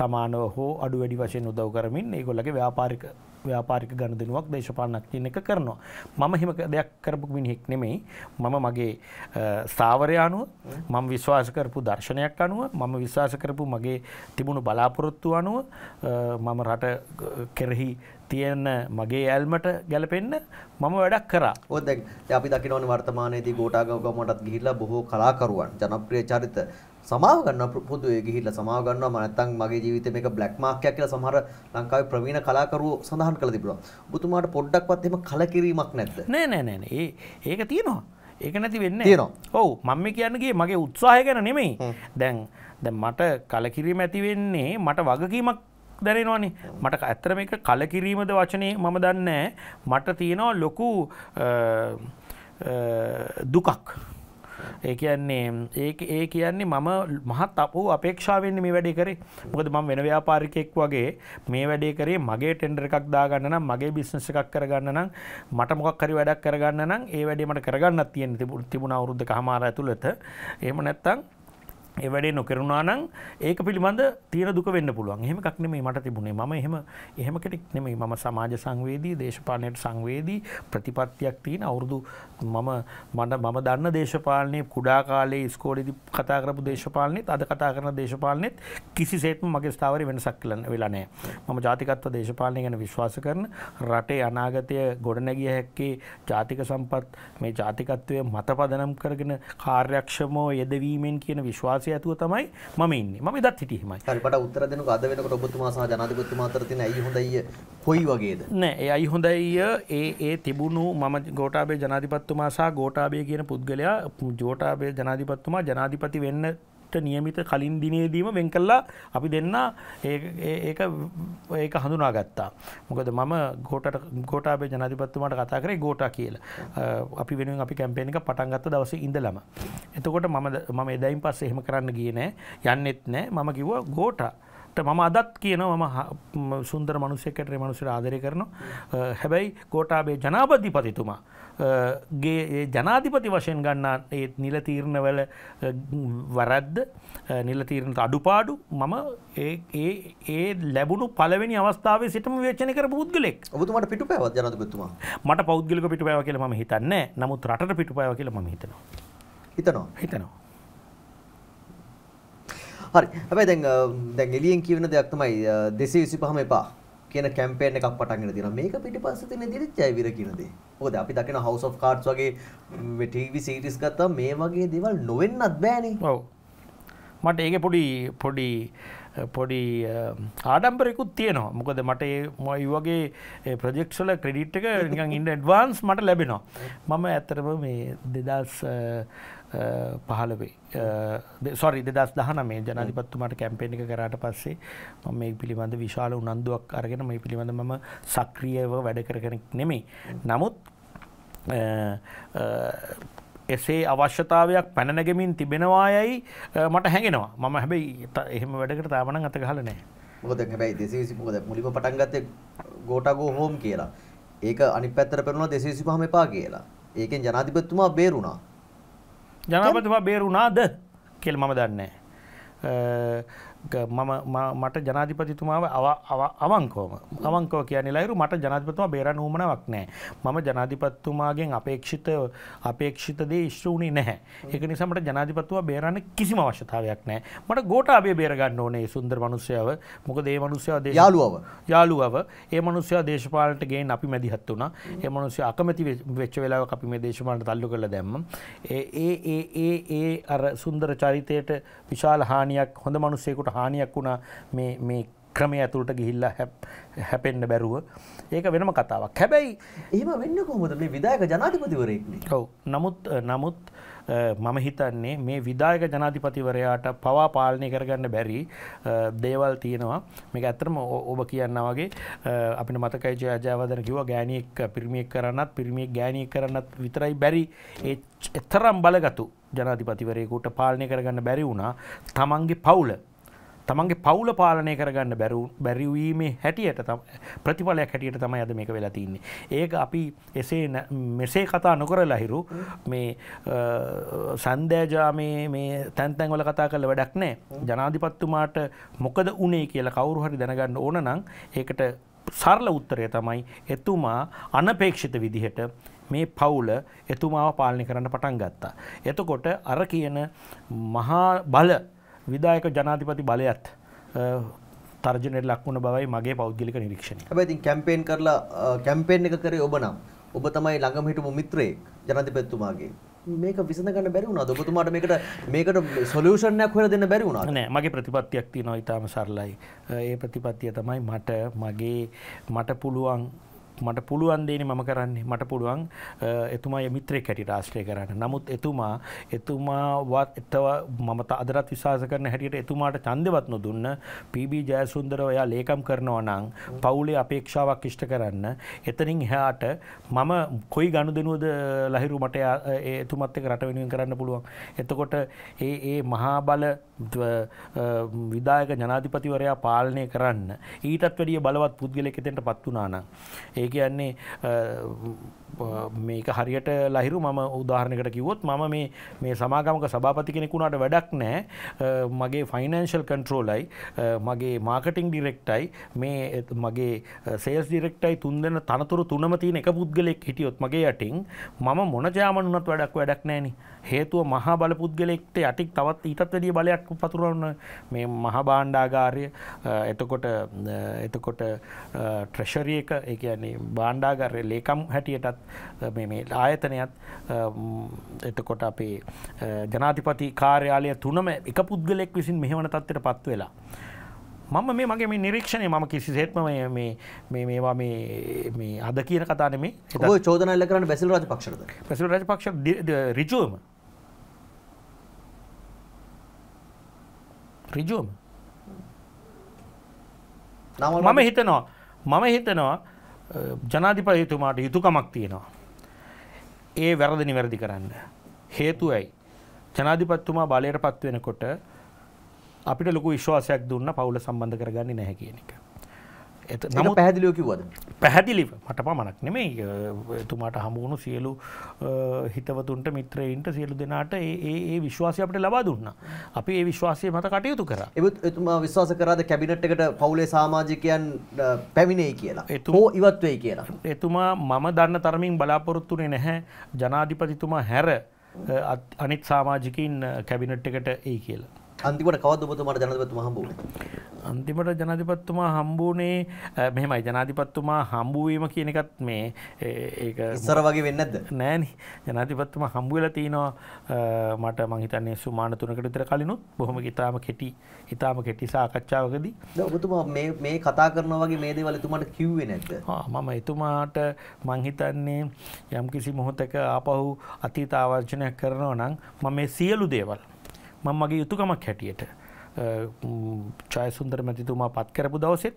Speaker 1: සමානව හෝ අඩු වැඩි වශයෙන් උදව් කරමින් ඒගොල්ලගේ ව්‍යාපාරික ව්‍යාපාරික ගණදනුවක් දේශපාලනක්තියන එක කරනවා. මම හිම දෙයක් කරපු මිනිහෙක් නෙමෙයි මම මගේ ස්ථාවරය අනුව මම විශ්වාස කරපු දර්ශනයක් අනුව මම විශ්වාස කරපු මගේ තිබුණු බලාපොරොත්තු අනුව මම රට කෙරෙහි තියෙන මගේ ඇල්මට ගැලපෙන්න මම වැඩක් කරා ඕදැ
Speaker 2: අපි දකිනවන වර්තමානයේදී ගෝටාගමටත් ගිහිල්ලා බොහෝ කලාකරුවන් ජනප්‍රිය චරිත සමාව ගන්න පොදුවේ ගිහිල්ලා සමාව ගන්නවා මම නැත්තම් මගේ ජීවිතේ මේක බ්ලැක් මාක් එකක් කියලා සමහර ලංකාවේ ප්‍රවීණ කලාකරුවෝ සඳහන් කළා තිබුණා. ඔබතුමාට පොඩ්ඩක්වත් එහෙම කලකිරීමක් නැද්ද?
Speaker 1: නෑ නෑ නෑ නෑ. ඒක තියෙනවා. ඒක නැති වෙන්න ඔවු මම කියන්නගේ මගේ උත්සාහය ගැන නෙමෙයි දැන් දැ මට කලකිරීම ඇති වෙන්නේ මට වගකීමක් දැනෙනවානේ මට ඇත්තර මේක කලකිරීමද වචනය මම දන්න මට තියෙනවා ලොකු දුකක් ඒ කියන්නේ ඒ කියන්නේ මම මහත් අප අපේක්ෂාවෙන් මේ වැඩි කරේ මොකද මම වෙන ව්‍යාපාරිකයෙක් වගේ මේ වැඩේ කරේ මගේ ටෙන්ඩර් එකක් දාගන්න නම් මගේ බිස්නස් එකක් කරගන්න නම් මට මොකක් හරි වැඩක් කරගන්න නම් ඒ වැඩේ මට කරගන්නත් තියෙන තිබුණා අවුරුද්දක හමාර ඇතුළත එහෙම නැත්නම් ඒ වැඩේ නොකරුණා නම් ඒක පිළිබඳ තියෙන දුක වෙන්න පුළුවන්. එහෙම එකක් නෙමෙයි මට තිබුණේ. මම එහෙම එහෙම කෙනෙක් නෙමෙයි. මම සමාජ සංවේදී, දේශපාලනයට සංවේදී ප්‍රතිපත්තියක් තියෙන අවුරුදු මම මම මම දන්න දේශපාලනයේ කුඩා කාලේ ඉස්කෝලේදී කතා කරපු දේශපාලනෙත් අද කතා කරන දේශපාලනෙත් කිසිසේත්ම මගේ ස්ථාවරය වෙනසක් වෙලා නැහැ. මම ජාතිකත්ව දේශපාලනය ගැන විශ්වාස කරන රටේ අනාගතය ගොඩනැගිය හැක්කේ ජාතික සම්පත් මේ ජාතිකත්වයේ මත පදනම් කරගෙන කාර්යක්ෂමව යෙදවීමෙන් කියන විශ්වාසය විශ්වාසය ඇතුව තමයි මම ඉන්නේ මම දත් හිටියේ හිමයි.
Speaker 2: හරියට උත්තර දෙනකෝ අද වෙනකොට ඔබතුමා සහ ජනාධිපතිතුමා අතර තියෙන ඇයි හොඳයි කොයි වගේද?
Speaker 1: නෑ ඒ ඇයි හොඳයි ඒ ඒ තිබුණු මම ගෝඨාභය ජනාධිපතිතුමා සහ ගෝඨාභය කියන පුද්ගලයා ජෝඨාභය ජනාධිපතිතුමා ජනාධිපති වෙන්න නියමිත කලින් දිනේදීම වෙන් කල්ලා අපි දෙන්න ඒක හඳුනා ගත්තා මොකද මම ගෝට ගෝටාබේ ජනතිපත්තුමට කතා කරේ ගෝට කියල අපි වෙනුවෙන් අපි කැම්පේනික පටන්ගත්ත දවස ඉඳලම එතකොට මම මම එදයින් පස්ස එහෙම කරන්න ගිය නෑ යන්නෙත් නෑ මම කිව්ව ගෝටා මම අදත් කියනවා මම සුන්දර මනුසයකටේ මනුසට ආදරය කරනවා හැබැයි ගෝටාබේ ජනාපධිපතිතුමා ගේ ජනාධිපති වශයෙන් ගන්නා ඒත් නිලතීරණවල වරද්ද නිලතීරණට අඩුපාඩු මම ඒ ලැබුණු පලවෙනි අවස්ථාව සිටම වේචන කර පුද්ගලෙක් ඔබතුමට පිටු පැව ජනතතුමා මට පෞද්ගලික පිටු පැව කියල ම හිතන්න නමුත් රට පිටු පැව කියල ම හිතනවා හිතනවා හිතනවා
Speaker 2: හරි හැබයි දැන් දැන් එලියෙන් කියවන දෙයක් තමයි දෙසේ විසි පහම එපා කියන කැම්පේන් එකක් පටන් ගෙන තියෙනවා. මේක පිටිපස්සේ තියෙන දිලිච්චයිවිර කියන දේ. මොකද අපි දකින House of Cards වගේ මේ TV series ගත්තාම මේ වගේ දේවල් නොවෙන්නත් බෑනේ. ඔව්.
Speaker 1: මට ඒක පොඩි පොඩි පොඩි ආඩම්පරෙකුත් තියනවා මොකද මට මොයි වගේ ප්‍රජෙක්ෂල ක්‍රඩිට් එක නිකන් ඉන්න ඩ්වාන්ස් මට ලැබෙනවා [laughs] මම ඇතරම මේ දෙදස් පහළවේ සොරි දෙදස් දහන මේ ජනාධිපත්තුමට කැම්පේණ එක කරාට පස්සේ මම මේ පිළිබඳ විශාල උනන්දුවක් අරගෙන මේ පිළිබඳ මම සක්‍රියව වැඩ කර කෙනෙක් නෙමේ. නමුත් එසේ අවශ්‍යතාවයක් පැනනගමින් තිබෙනවායයි මට හැඟෙනවා මම හැබැයි එහෙම වැඩකට තාමන අත ගහල නෑ
Speaker 2: මොකද හැබැයි දෙසවිසි මොකද මුලිම පටන්ගත්තේ ගෝටගෝ හෝම් කියලා ඒක අනි පැත්තර පෙරුණා දෙසවිසි පහම එපා කියලා ඒකෙන් ජනාධිපත්තුමා බේරුණා
Speaker 1: ජනාපතිතුමා බේරුණාද කියලා මම දන්නේ මම මට ජනාධිපතිතුමාව අවංකෝම අවංකෝ කියන්නේ ලයිරු මට ජනාධිපතුමා බේරන්න ඌමනාවක් නෑ මම ජනාධිපත්තුමාගෙන් අපේක්ෂිත අපේක්ෂිත දේ ඉෂ්ට වුණේ නැහැ. ඒක නිසා මට ජනාධිපතිතුමා බේරන්න කිසිම අවශ්‍යතාවයක් නෑ. මට ගෝඨාභය බේර ගන්න ඕනේ සුන්දර මිනිස්සයව. මොකද ඒ මිනිස්සයා දේශ යාළුවව. යාළුවව. ඒ මිනිස්සයා දේශපාලනට ගේන්න අපි මැදිහත් වුණා. ඒ මිනිස්සයා අකමැති වෙච්ච වෙලාවක අපි මේ දේශපාලනට තල්ලු කරලා දැම්මා. ඒ ඒ ඒ ඒ අර සුන්දර චරිතයට විශාල හානියක් හොඳ මිනිස්සෙකුට ඔවුන්ට හානියක් වුණා මේ ක්‍රමය ඇතුළට ගිහිල්ලා හැපෙන්න්න බැරුව ඒක වෙනම කතාවක් හැබැයි ඒම වෙන්න කොහොමද මේ විදායක ජනාධිපතිවරයෙක් ඔව නමුත් නමුත් මම හිතන්නේ මේ විදායක ජනාධිපතිවරයාට පවා පාලනය කරගන්න බැරි දේවල් තියෙනවා මේක ඇත්තරම ඔබ කියන්න වගේ අපි මතකයි ජයජාවදන කිව ගෑනියෙක් පිරිමියෙක් කරන්නත් පිරිමියෙක් ගෑනිය කරන්නත් විතරයි බැරි ඒ එතරම් බලගතු ජනාධිපතිවරයකුට පාලනය කරගන්න බැරි වුණා තමන්ගේ පවුල තමන්ගේ පවුල පාලනය කරගන්න බැරු බැරිවීමේ හැටියට ප්‍රතිඵලයක් හැටියට තමයි අද මේක වෙලා තින්නේ. ඒක අපි එසේ මෙසේ කතා නොකරලා හිරු මේ සන්දෑජාමේ මේ තැන්තැන්වල කතා කරලා වැඩක් නෑ. ජනාධිපත්තුමාට මොකද උනේ කියලා කවුරු හරි දැනගන්න ඕන නම් ඒකට සරල උත්තරය තමයි එතුමා අනපේක්ෂිත විදිහට මේ පවුල එතුමාව පාලනය කරන්න පටන් ගත්තා. එතකොට අර කියන මහා බල විදායක ජනාතිපති බලයත් තර්ජනයට ලක්වුණ බවයි මගේ පෞද්ගලික නිරීක්ෂණ
Speaker 2: ඇති කැම්පේන් කරලා කැම්පේෙන් එක කරේ ඔබ නම් ඔබ තමයි ළඟම හිටපු මිත්‍රයේ ජනතිපැත්තුමාගේ මේක විසඳ ගන්න බැරි වුණා ඔබතුමාට මේකට මේකට සොලියුෂන්යක් හොයලා දෙන්න බැරි
Speaker 1: වුණා නෑ මගේ ප්‍රතිපත්තියක් තියෙනවා ඊටාම සරලයි ඒ ප්‍රතිපත්තිය තමයි මට මගේ මට පුළුවන් මට පුළුවන් දේන මම කරන්නේ මට පුළුවන් එතුමා මිත්‍රය කැටි රාශ්‍රය කරන්න නමුත් එතුමා එතුමාවත් එතව මමත අදරත් විශවාස කරන හැටියට එතුමාට චන්දවත් නොදුන්න පිබ ජයසුන්දර ඔයා ලේකම් කරනවා නං පවුලේ අපේක්ෂාවක් ඉෂ්ට කරන්න එතනින් එහාට මම කොයි ගණු දෙනුවද ලහිරු මට එතුමත්තක රට වෙනුවෙන් කරන්න පුළුවන් එතකොට ඒ ඒ මහා බල විදායක ජනාධිපතිවරයා පාලනය කරන්න ඊටත් වැඩිය බලවත් පුද්ගලෙ එතෙන්ට පත් වනාන ඒ ඒ කියන්නේ මේක හරියට ලහිරු මම උදාහරණකට කිවොත් මම මේ මේ සමාගමක සභාපති කෙනෙකුුණට වැඩක් නෑ මගේ ෆයිනන්ශල් කන්ට්‍රෝලයි මගේ මාර්කටිං ඩිරෙක්ටයි මේ මගේ සේස් ඩිරෙක්ටයි තුන්දන තනතුර තුනමතින එක පුද්ගලෙක් හිටියොත් මගේ යටින් මම මොනජාමනුනත් වැඩක් වැඩක් නෑන හේතුව මහා බල පුද්ගලෙක්ට යටික් තවත් ඊටත් වැඩිය බලයක් පතුරවන්න මේ මහා බාණ්ඩාගාරය එතකොට එතකොට ට්‍රෙෂරිය එක එකන්නේ බාණ්ඩාගරය ලේකම් හැටියටත් ආයතනයත් එතකොට අපේ ජනාතිපති කාර්යාලය තුනම එක පුද්ගලෙක් විසින් මෙහවන තත්වට පත් වෙලා. මම මේ මගේ මේ නිරීක්ෂණය මම කිසිසේත්ම මේවා මේ අද කියන කතාන මේ චෝදනල්ල කරන්න බැසිල් රජ පක්ෂ පැසිල් රජ පක්ෂ රිජුවම රිජුවම මම හිතනවා මම හිතනවා ජනාධිපතිතුමාට යුතුකමක් තියෙනවා. ඒ වැරදි නිවැරදි කරන්න. හේතුව ඇයි. ජනාධිපත්තුමා බලයට පත්වෙනකොට අපිට ලොකු විශ්වාසයක් දුන්න පවුල සම්බන්ධ කරගන්නේ නැහැ කියන එක. නම පැහදිලිෝ කිවද පැහැදිලි මට පමණක් නෙමේ එතුමාට හමුවුණු සියලු හිතවතුන්ට මිත්‍රයින්ට සියලු දෙනාට ඒ විශ්වාසය අපට ලබා දුන්න අපි ඒ විශ්වාසය මත කටයුතු කර එත් එතුමා විශ්වාස කරාද කැබිනට් එකට පවුලේ සාමාජිකයන් පැමිණේ කියලා එතුමෝ ඉවත්වේ කියලා එතුමා මම දන්න තරමින් බලාපොරොත්තුනේ නැහැ ජනාධිපතිතුමා හැර අනිත් සාමාජිකින් කැබිනට් එකට ඒ කියලා අන්තිමට කවද
Speaker 2: ඔබතුමාට ජනාධිපතිතුමා හම්බුනේ?
Speaker 1: අන්තිමට ජනාධිපතිතුමා හම්බුනේ මෙහෙමයි ජනාධිපතිතුමා හම්බු වීම කියන එකත් මේ ඒක ඉස්සර වගේ වෙන්නේ නැද්ද? නෑනේ. ජනාධිපතිතුමා හම්බු වෙලා තිනවා මට මං හිතන්නේ සුමාන තුනකට විතර කලිනුත් බොහොම ඉතාලම කෙටි ඉතාලම කෙටි සාකච්ඡාවකදී.
Speaker 2: ඔබතුමා මේ මේ කතා කරනවා වගේ මේ දේවල් එතුමාට කිව්වේ
Speaker 1: නැද්ද? ආ මම එතුමාට මං හිතන්නේ යම්කිසි මොහොතක ආපහු අතීත ආවර්ජනයක් කරනවා නම් මම මේ සියලු දේවල් මං මගේ යුතුකමක් හැටියට චයසුන්දර මැතිතුමා පත් කරපු දවසෙත්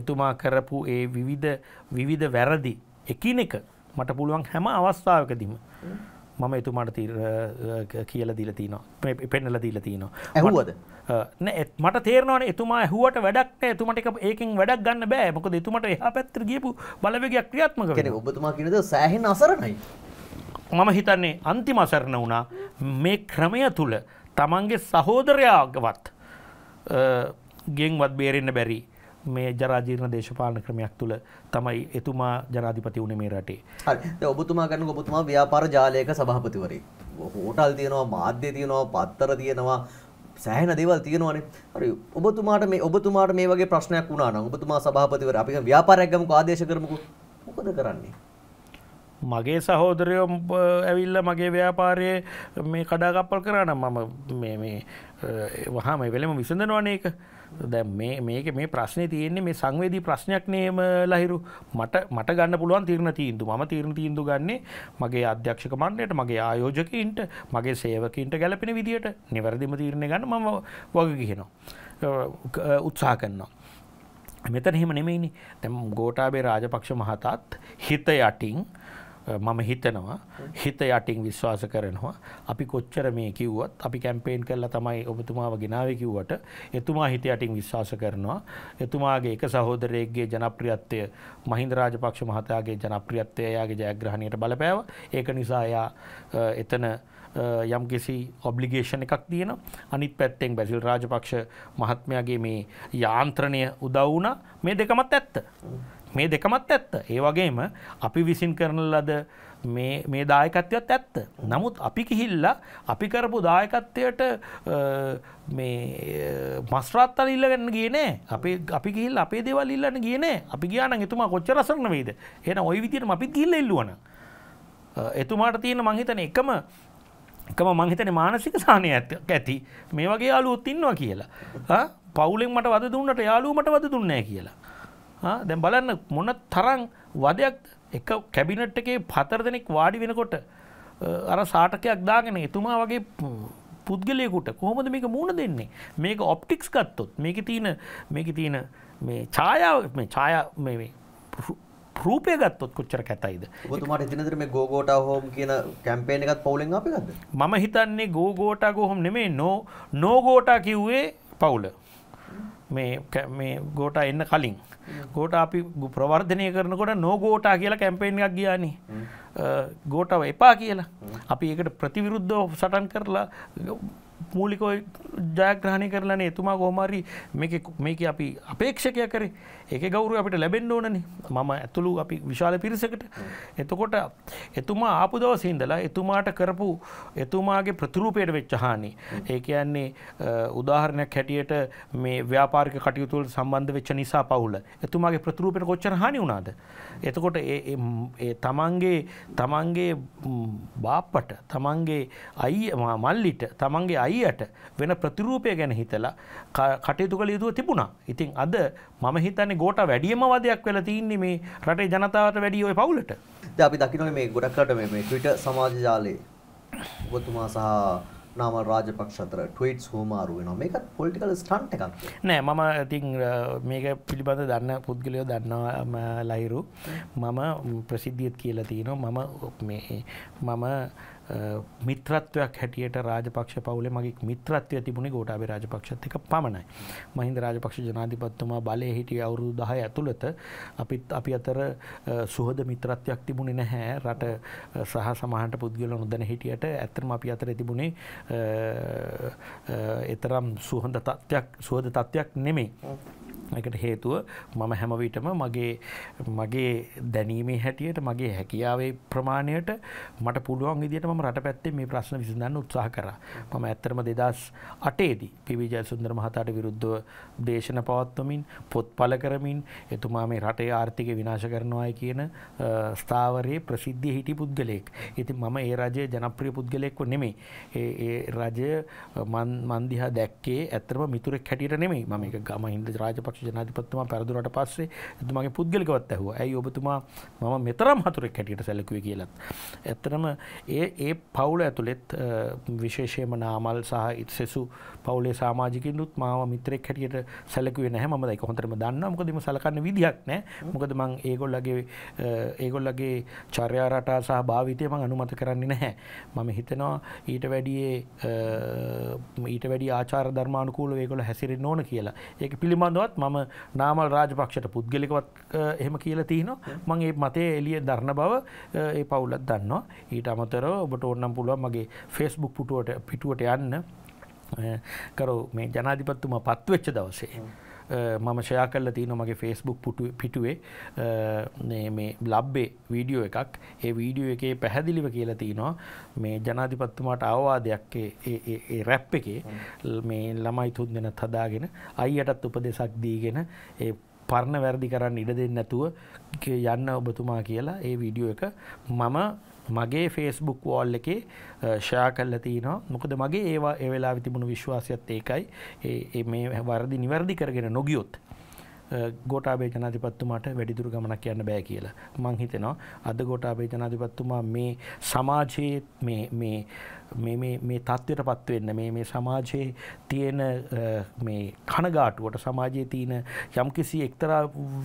Speaker 1: එතුමා කරපු ඒ විවිධ විවිධ වැරදි එකින එක මට පුළුවන් හැම අවස්ථාවකදීම මම එතුමාට තීර කියල දීල තියනවා පෙන්නල දීල තියනවා ඇහුවද මට තේරනවා එතුමා හුවට වැඩක් එතුමට ඒකින් වැඩක් ගන්න බෑ මොක දෙතුමට එහ පැත්තර ගියපු බලවගයක් ක්‍රියාත්මක කෙන ඔබතුමා කියද සෑහෙන් අසරණයි මම හිතන්නේ අන්තිම අසරණ වුණා මේ ක්‍රමය තුළ තමන්ගේ සහෝදරයාගවත් ගෙන්වත් බේරෙන්න්න බැරි මේ ජරාජීර්ණ දේශපාලන ක්‍රමයක් තුළ තමයි එතුමා ජනාධිපති වුණ මේ
Speaker 2: රටේ ඔබතුමා ගන්න ඔබතුමා ව්‍යාපාර ජාලයක සභහපතිවරේ හෝටල් තියෙනවා මාධ්‍ය තියෙනවා පත්තර තියෙනවා සෑහන දේවල් තියෙනවානේ හරි ඔබතුමාට මේ ඔබතුමාට මේ වගේ ප්‍රශ්නයක් වුණා නම් ඔබතුමා සභාපතිවර අපි ව්‍යාපාරයක් ගමුකෝ ආදේශ කරමුකෝ මොකද කරන්නේ
Speaker 1: මගේ සහෝදරයෝ ඇවිල්ල මගේ ව්‍යාපාරයේ මේ කඩාගප්පල් කරන්න මම වහම වෙලම විසඳනවනේක දැ මේක මේ ප්‍රශ්නය තියෙන්නේ මේ සංවේදී ප්‍රශ්නයක් නේම ලහිරු මට මට ගන්න පුළුවන් තිරණ තීන්දු ම තිරණ තීන්දු ගන්නේ මගේ අධ්‍යක්ෂක මණ්ඩයට මගේ ආයෝජකන්ට මගේ සේවකින්ට ගැලපෙන විදිට නිවැරදිම තීරණය ගන්න මම වග ගහෙනවා උත්සා කරන්නවා. මෙතන හෙම නෙමෙයිනි තැම් ගෝටාබේ රාජපක්ෂ මහතාත් හිත යටින් මම හිතනවා හිත යටින් විශ්වාස කරනවා අපි කොච්චර මේ කිව්වත් අපි කැම්පේන් කරලා තමයි ඔබතුමාව ගෙනාව කිව්වට එතුමා හිත යටින් විශ්වාස කරනවා එතුමාගේ එක සහෝදරයෙක්ගේ ජනප්‍රියත්වය මහින්ද රාජපක්ෂ මහතාගේ ජනප්‍රියත්වය එයාගේ ජයග්‍රහණයට බලපෑව ඒක නිසා එයා එතන යම් කිසි ඔබ්ලිගේෂන් එකක් තියෙන අනිත් පැත්තෙන් බැසිල් රාජපක්ෂ මහත්මයාගේ මේ යාන්ත්‍රණය උදව් වුණා මේ දෙකමත් ඇත්ත. මේ දෙකමත් ඇත්ත ඒ වගේම අපි විසින් කරන ලද මේ දායකත්වයත් ඇත්ත නමුත් අපි කිහිල්ලා අපි කරපු දායකත්වයට මස්රත්තල ඉල්ලගන්න ගනේ අපි ගිල් අපේ දෙවල් ඉල්ලන්න ගනේ අපි ගාන එතුමා කොච්චරසන්න වේද එන ඔයි විදියට අපිත් ගිල්ල එල්ලුවන එතුමාට තියෙන මංහිතන එකම එකම මංහිතන මානසික සානය ඇත ඇති මේ වගේ යාලුත් ඉන්නවා කියලා පවුලෙන් මට වද දුන්නට යාලුමට වද දුන්නෑ කියලා දැම් බලන්න මොන තරං වදයක් එක කැබිනට් එකේ පතර දෙනෙක් වාඩි වෙනකොට අර සාටකයක් දාගෙන එතුමා වගේ පුද්ගලයකුට කොහොමද මේක මුණ දෙන්නේ මේක ඔප්ටික්ස් ගත්තොත් මේක තියෙන මේක තියෙන මේ ඡායාව මේ ඡායා මේ රූපය ගත්තොත් කොච්චර කැතයිද තුමාට ඉතිනදර මේ ගෝගෝට හෝම් කියන කැම්පේන එකත් පවුලෙන් අපිගද මම හිතන්නේ ගෝගෝට ගොහොම් නෙමේ නෝ නෝගෝටා කිව්වේ පවුල මේ ගෝට එන්න කලින් ගෝට අපි ප්‍රවර්ධනය කරනකොට නෝගෝටා කියලා කැම්පේෙන්ක් ගියානි ගෝටව එපා කියලා අපි ඒකට ප්‍රතිවිරුද්ධ සටන් කරලා මූලිකෝ ජයග්‍රහණය කරලනේ එතුමා ගෝමාරි මේක අපි අපේක්ෂකය කරේ ඒක ගෞරුව අපිට ලැබෙන්න්න ඕනනේ මම ඇතුළු අපි විශාල පිරිසකට එතකොට එතුමා ආපු දවසහින්දලා එතුමාට කරපු එතුමාගේ ප්‍රතිරූපයට වෙච්චහානි ඒක යන්නේ උදාහරණයක් හැටියට මේ ව්‍යාපාරික කටයුතුවල් සම්බන්ධ වෙච්ච නිසා පවුල එතුමාගේ ප්‍රතිරූපයට කොච්චර හානි වුණාද එතකොට තමන්ගේ තමන්ගේ බාප්පට තමන්ගේ අයි මල්ලිට තමන්ගේ අයියට වෙන ප්‍රතිරූපය ගැන හිතලා කටයුතු කළ යුතුව තිබුණා ඉතින් අද මම හිතන්නේ ගෝට වැඩියම වදයක් වෙලා තින්නේ මේ රටේ ජනතාවට වැඩි ওই පවුලට. දැන් අපි දකින්නේ මේ ගොඩක්කට මේ මේ Twitter සමාජ ජාලයේ
Speaker 2: ඔබතුමා සහ නාම රාජපක්ෂ අතර ට්වීට්ස් හුවමාරු වෙනවා. මේකත් පොලිටිකල් ස්ටන්ට් එකක්.
Speaker 1: නෑ මම ඉතින් මේක පිළිබඳ දන්න පුද්ගලයෝ දන්නවා ලයිරු. මම ප්‍රසිද්ධියත් කියලා තියෙනවා. මම මේ මම මිත්‍රත්වයක් හැටියට රාජපක්ෂ පවුලේ මගේ මිත්‍රත්වය තිබුණේ ගෝඨාභය රාජපක්ෂත් එක්ක පමණයි. මහින්ද රාජපක්ෂ ජනාධිපතිතුමා බලයේ හිටිය අවුරුදු 10 ඇතුළත අපිත් අපි අතර සුහද මිත්‍රත්වයක් තිබුණේ නැහැ. රට සහ සමහරට පුද්ගලයන් නොදැන හිටියට ඇත්තටම අපි අතර තිබුණේ ඒතරම් සුහද තත්ත්වයක් සුහද තත්ත්වයක් නෙමෙයි. එකට හේතුව මම හැමවිටම මගේ මගේ දැනීමේ හැටියට මගේ හැකියාවේ ප්‍රමාණයට මට පුළුවන් විදිට ම රට පැත්තේ මේ ප්‍රශ්න විසිඳන්න උත්සාහ කර මම ඇත්තරම දෙදස් අටේදී පිවිජය සුන්දර මහතාට විරුද්ධව දේශන පවත්වමින් පොත් පල කරමින් එතුමා මේ රටේ ආර්ථික විනාශ කරනවාය කියන ස්ථාවරයේ ප්‍රසිද්ධිය හිටි පුද්ගලයෙක් ඉති මම ඒ රජය ජනප්‍රිය පුද්ගලෙක්ව නෙමේ ඒ රජය මන්දිහා දැක්කේ ඇත්තරම මිතුරෙක් හැටියට නෙමේ මම එක ගම හින්ද රාජපක් ආරක්ෂ ජනාධිපත්තුමා පැරදුනට පස්සේ එතුමාගේ පුද්ගලිකවත් ඇහුව ඇයි ඔබතුමා මම මෙතරම් හතුරෙක් හැටියට සැලකුවේ කියලත්. ඇත්තනම ඒ ඒ පවුල ඇතුළෙත් විශේෂයම නාමල් සහ ඉත්සෙසු පවුලේ සාමාජිකින්නුත් මාව මිත්‍රෙක් හැටියට සැලකුවේ නැහැ මම ඒක හොඳටම දන්නවා මොකද මේ සලකන්න විදිහක් නැහැ මොකද මං ඒගොල්ලගේ ඒගොල්ලගේ චර්යා රටා සහ භාවිතය මං අනුමත කරන්නේ නැහැ මම හිතනවා ඊට වැඩියේ ඊට වැඩි ආචාර ධර්මානුකූලව ඒගොල්ල හැසිරෙන්න ඕන කියලා ඒක පිළිබඳවත් මම නාමල් රාජපක්ෂට පුද්ගලිකවත් එහෙම කියලා තියෙනවා මං ඒ මතය එළිය දරන බව ඒ පවුලත් දන්නවා ඊට අමතරව ඔබට ඕනම් පුළුවන් මගේ ෆෙස්බුක් පුටුවට පිටුවට යන්න කරෝ මේ ජනාධිපත්තුම පත්වෙච්ච දවසේ. මම ෂයා කල්ල තියන මගේ ෆෙස්බුක් පුටු පිටුවේ මේ ලබ්බේ වීඩියෝ එකක් ඒ වීඩියෝ එකේ පැහැදිලිව කියලා තියනවා මේ ජනාධිපත්තුමාට අවවාදයක් රැප් එකේ මේ ළමයි තුන් දෙෙන හදාගෙන අයියටත් උපදෙසක් දීගෙන ඒ පරණ වැරදි කරන්න ඉඩ දෙන්න නැතුව යන්න ඔබතුමා කියලා ඒ වීඩියෝ එක මම මගේ ෆේස්බුක් වෝල් එක ෂා කල්ල තියනවා මොකද මගේ ඒවා එවෙලා විතිබුණු විශ්වාසයත් ඒකයි ඒ මේ වරදි නිවැරදි කරගෙන නොගියොත් ගෝටාබේ ජනාධිපත්තුමාට වැඩිදුර ගමනක් කියන්න බෑ කියලා. මං හිතෙනවා අද ගෝටාබේ ජනාධිපත්තුමා මේ සමාජයේ මේ තත්ත්වයට පත්වවෙන්න මේ සමාජයේ තියෙන කනගාටුවට සමාජයේ තියෙන යම්කිසි එක්තරා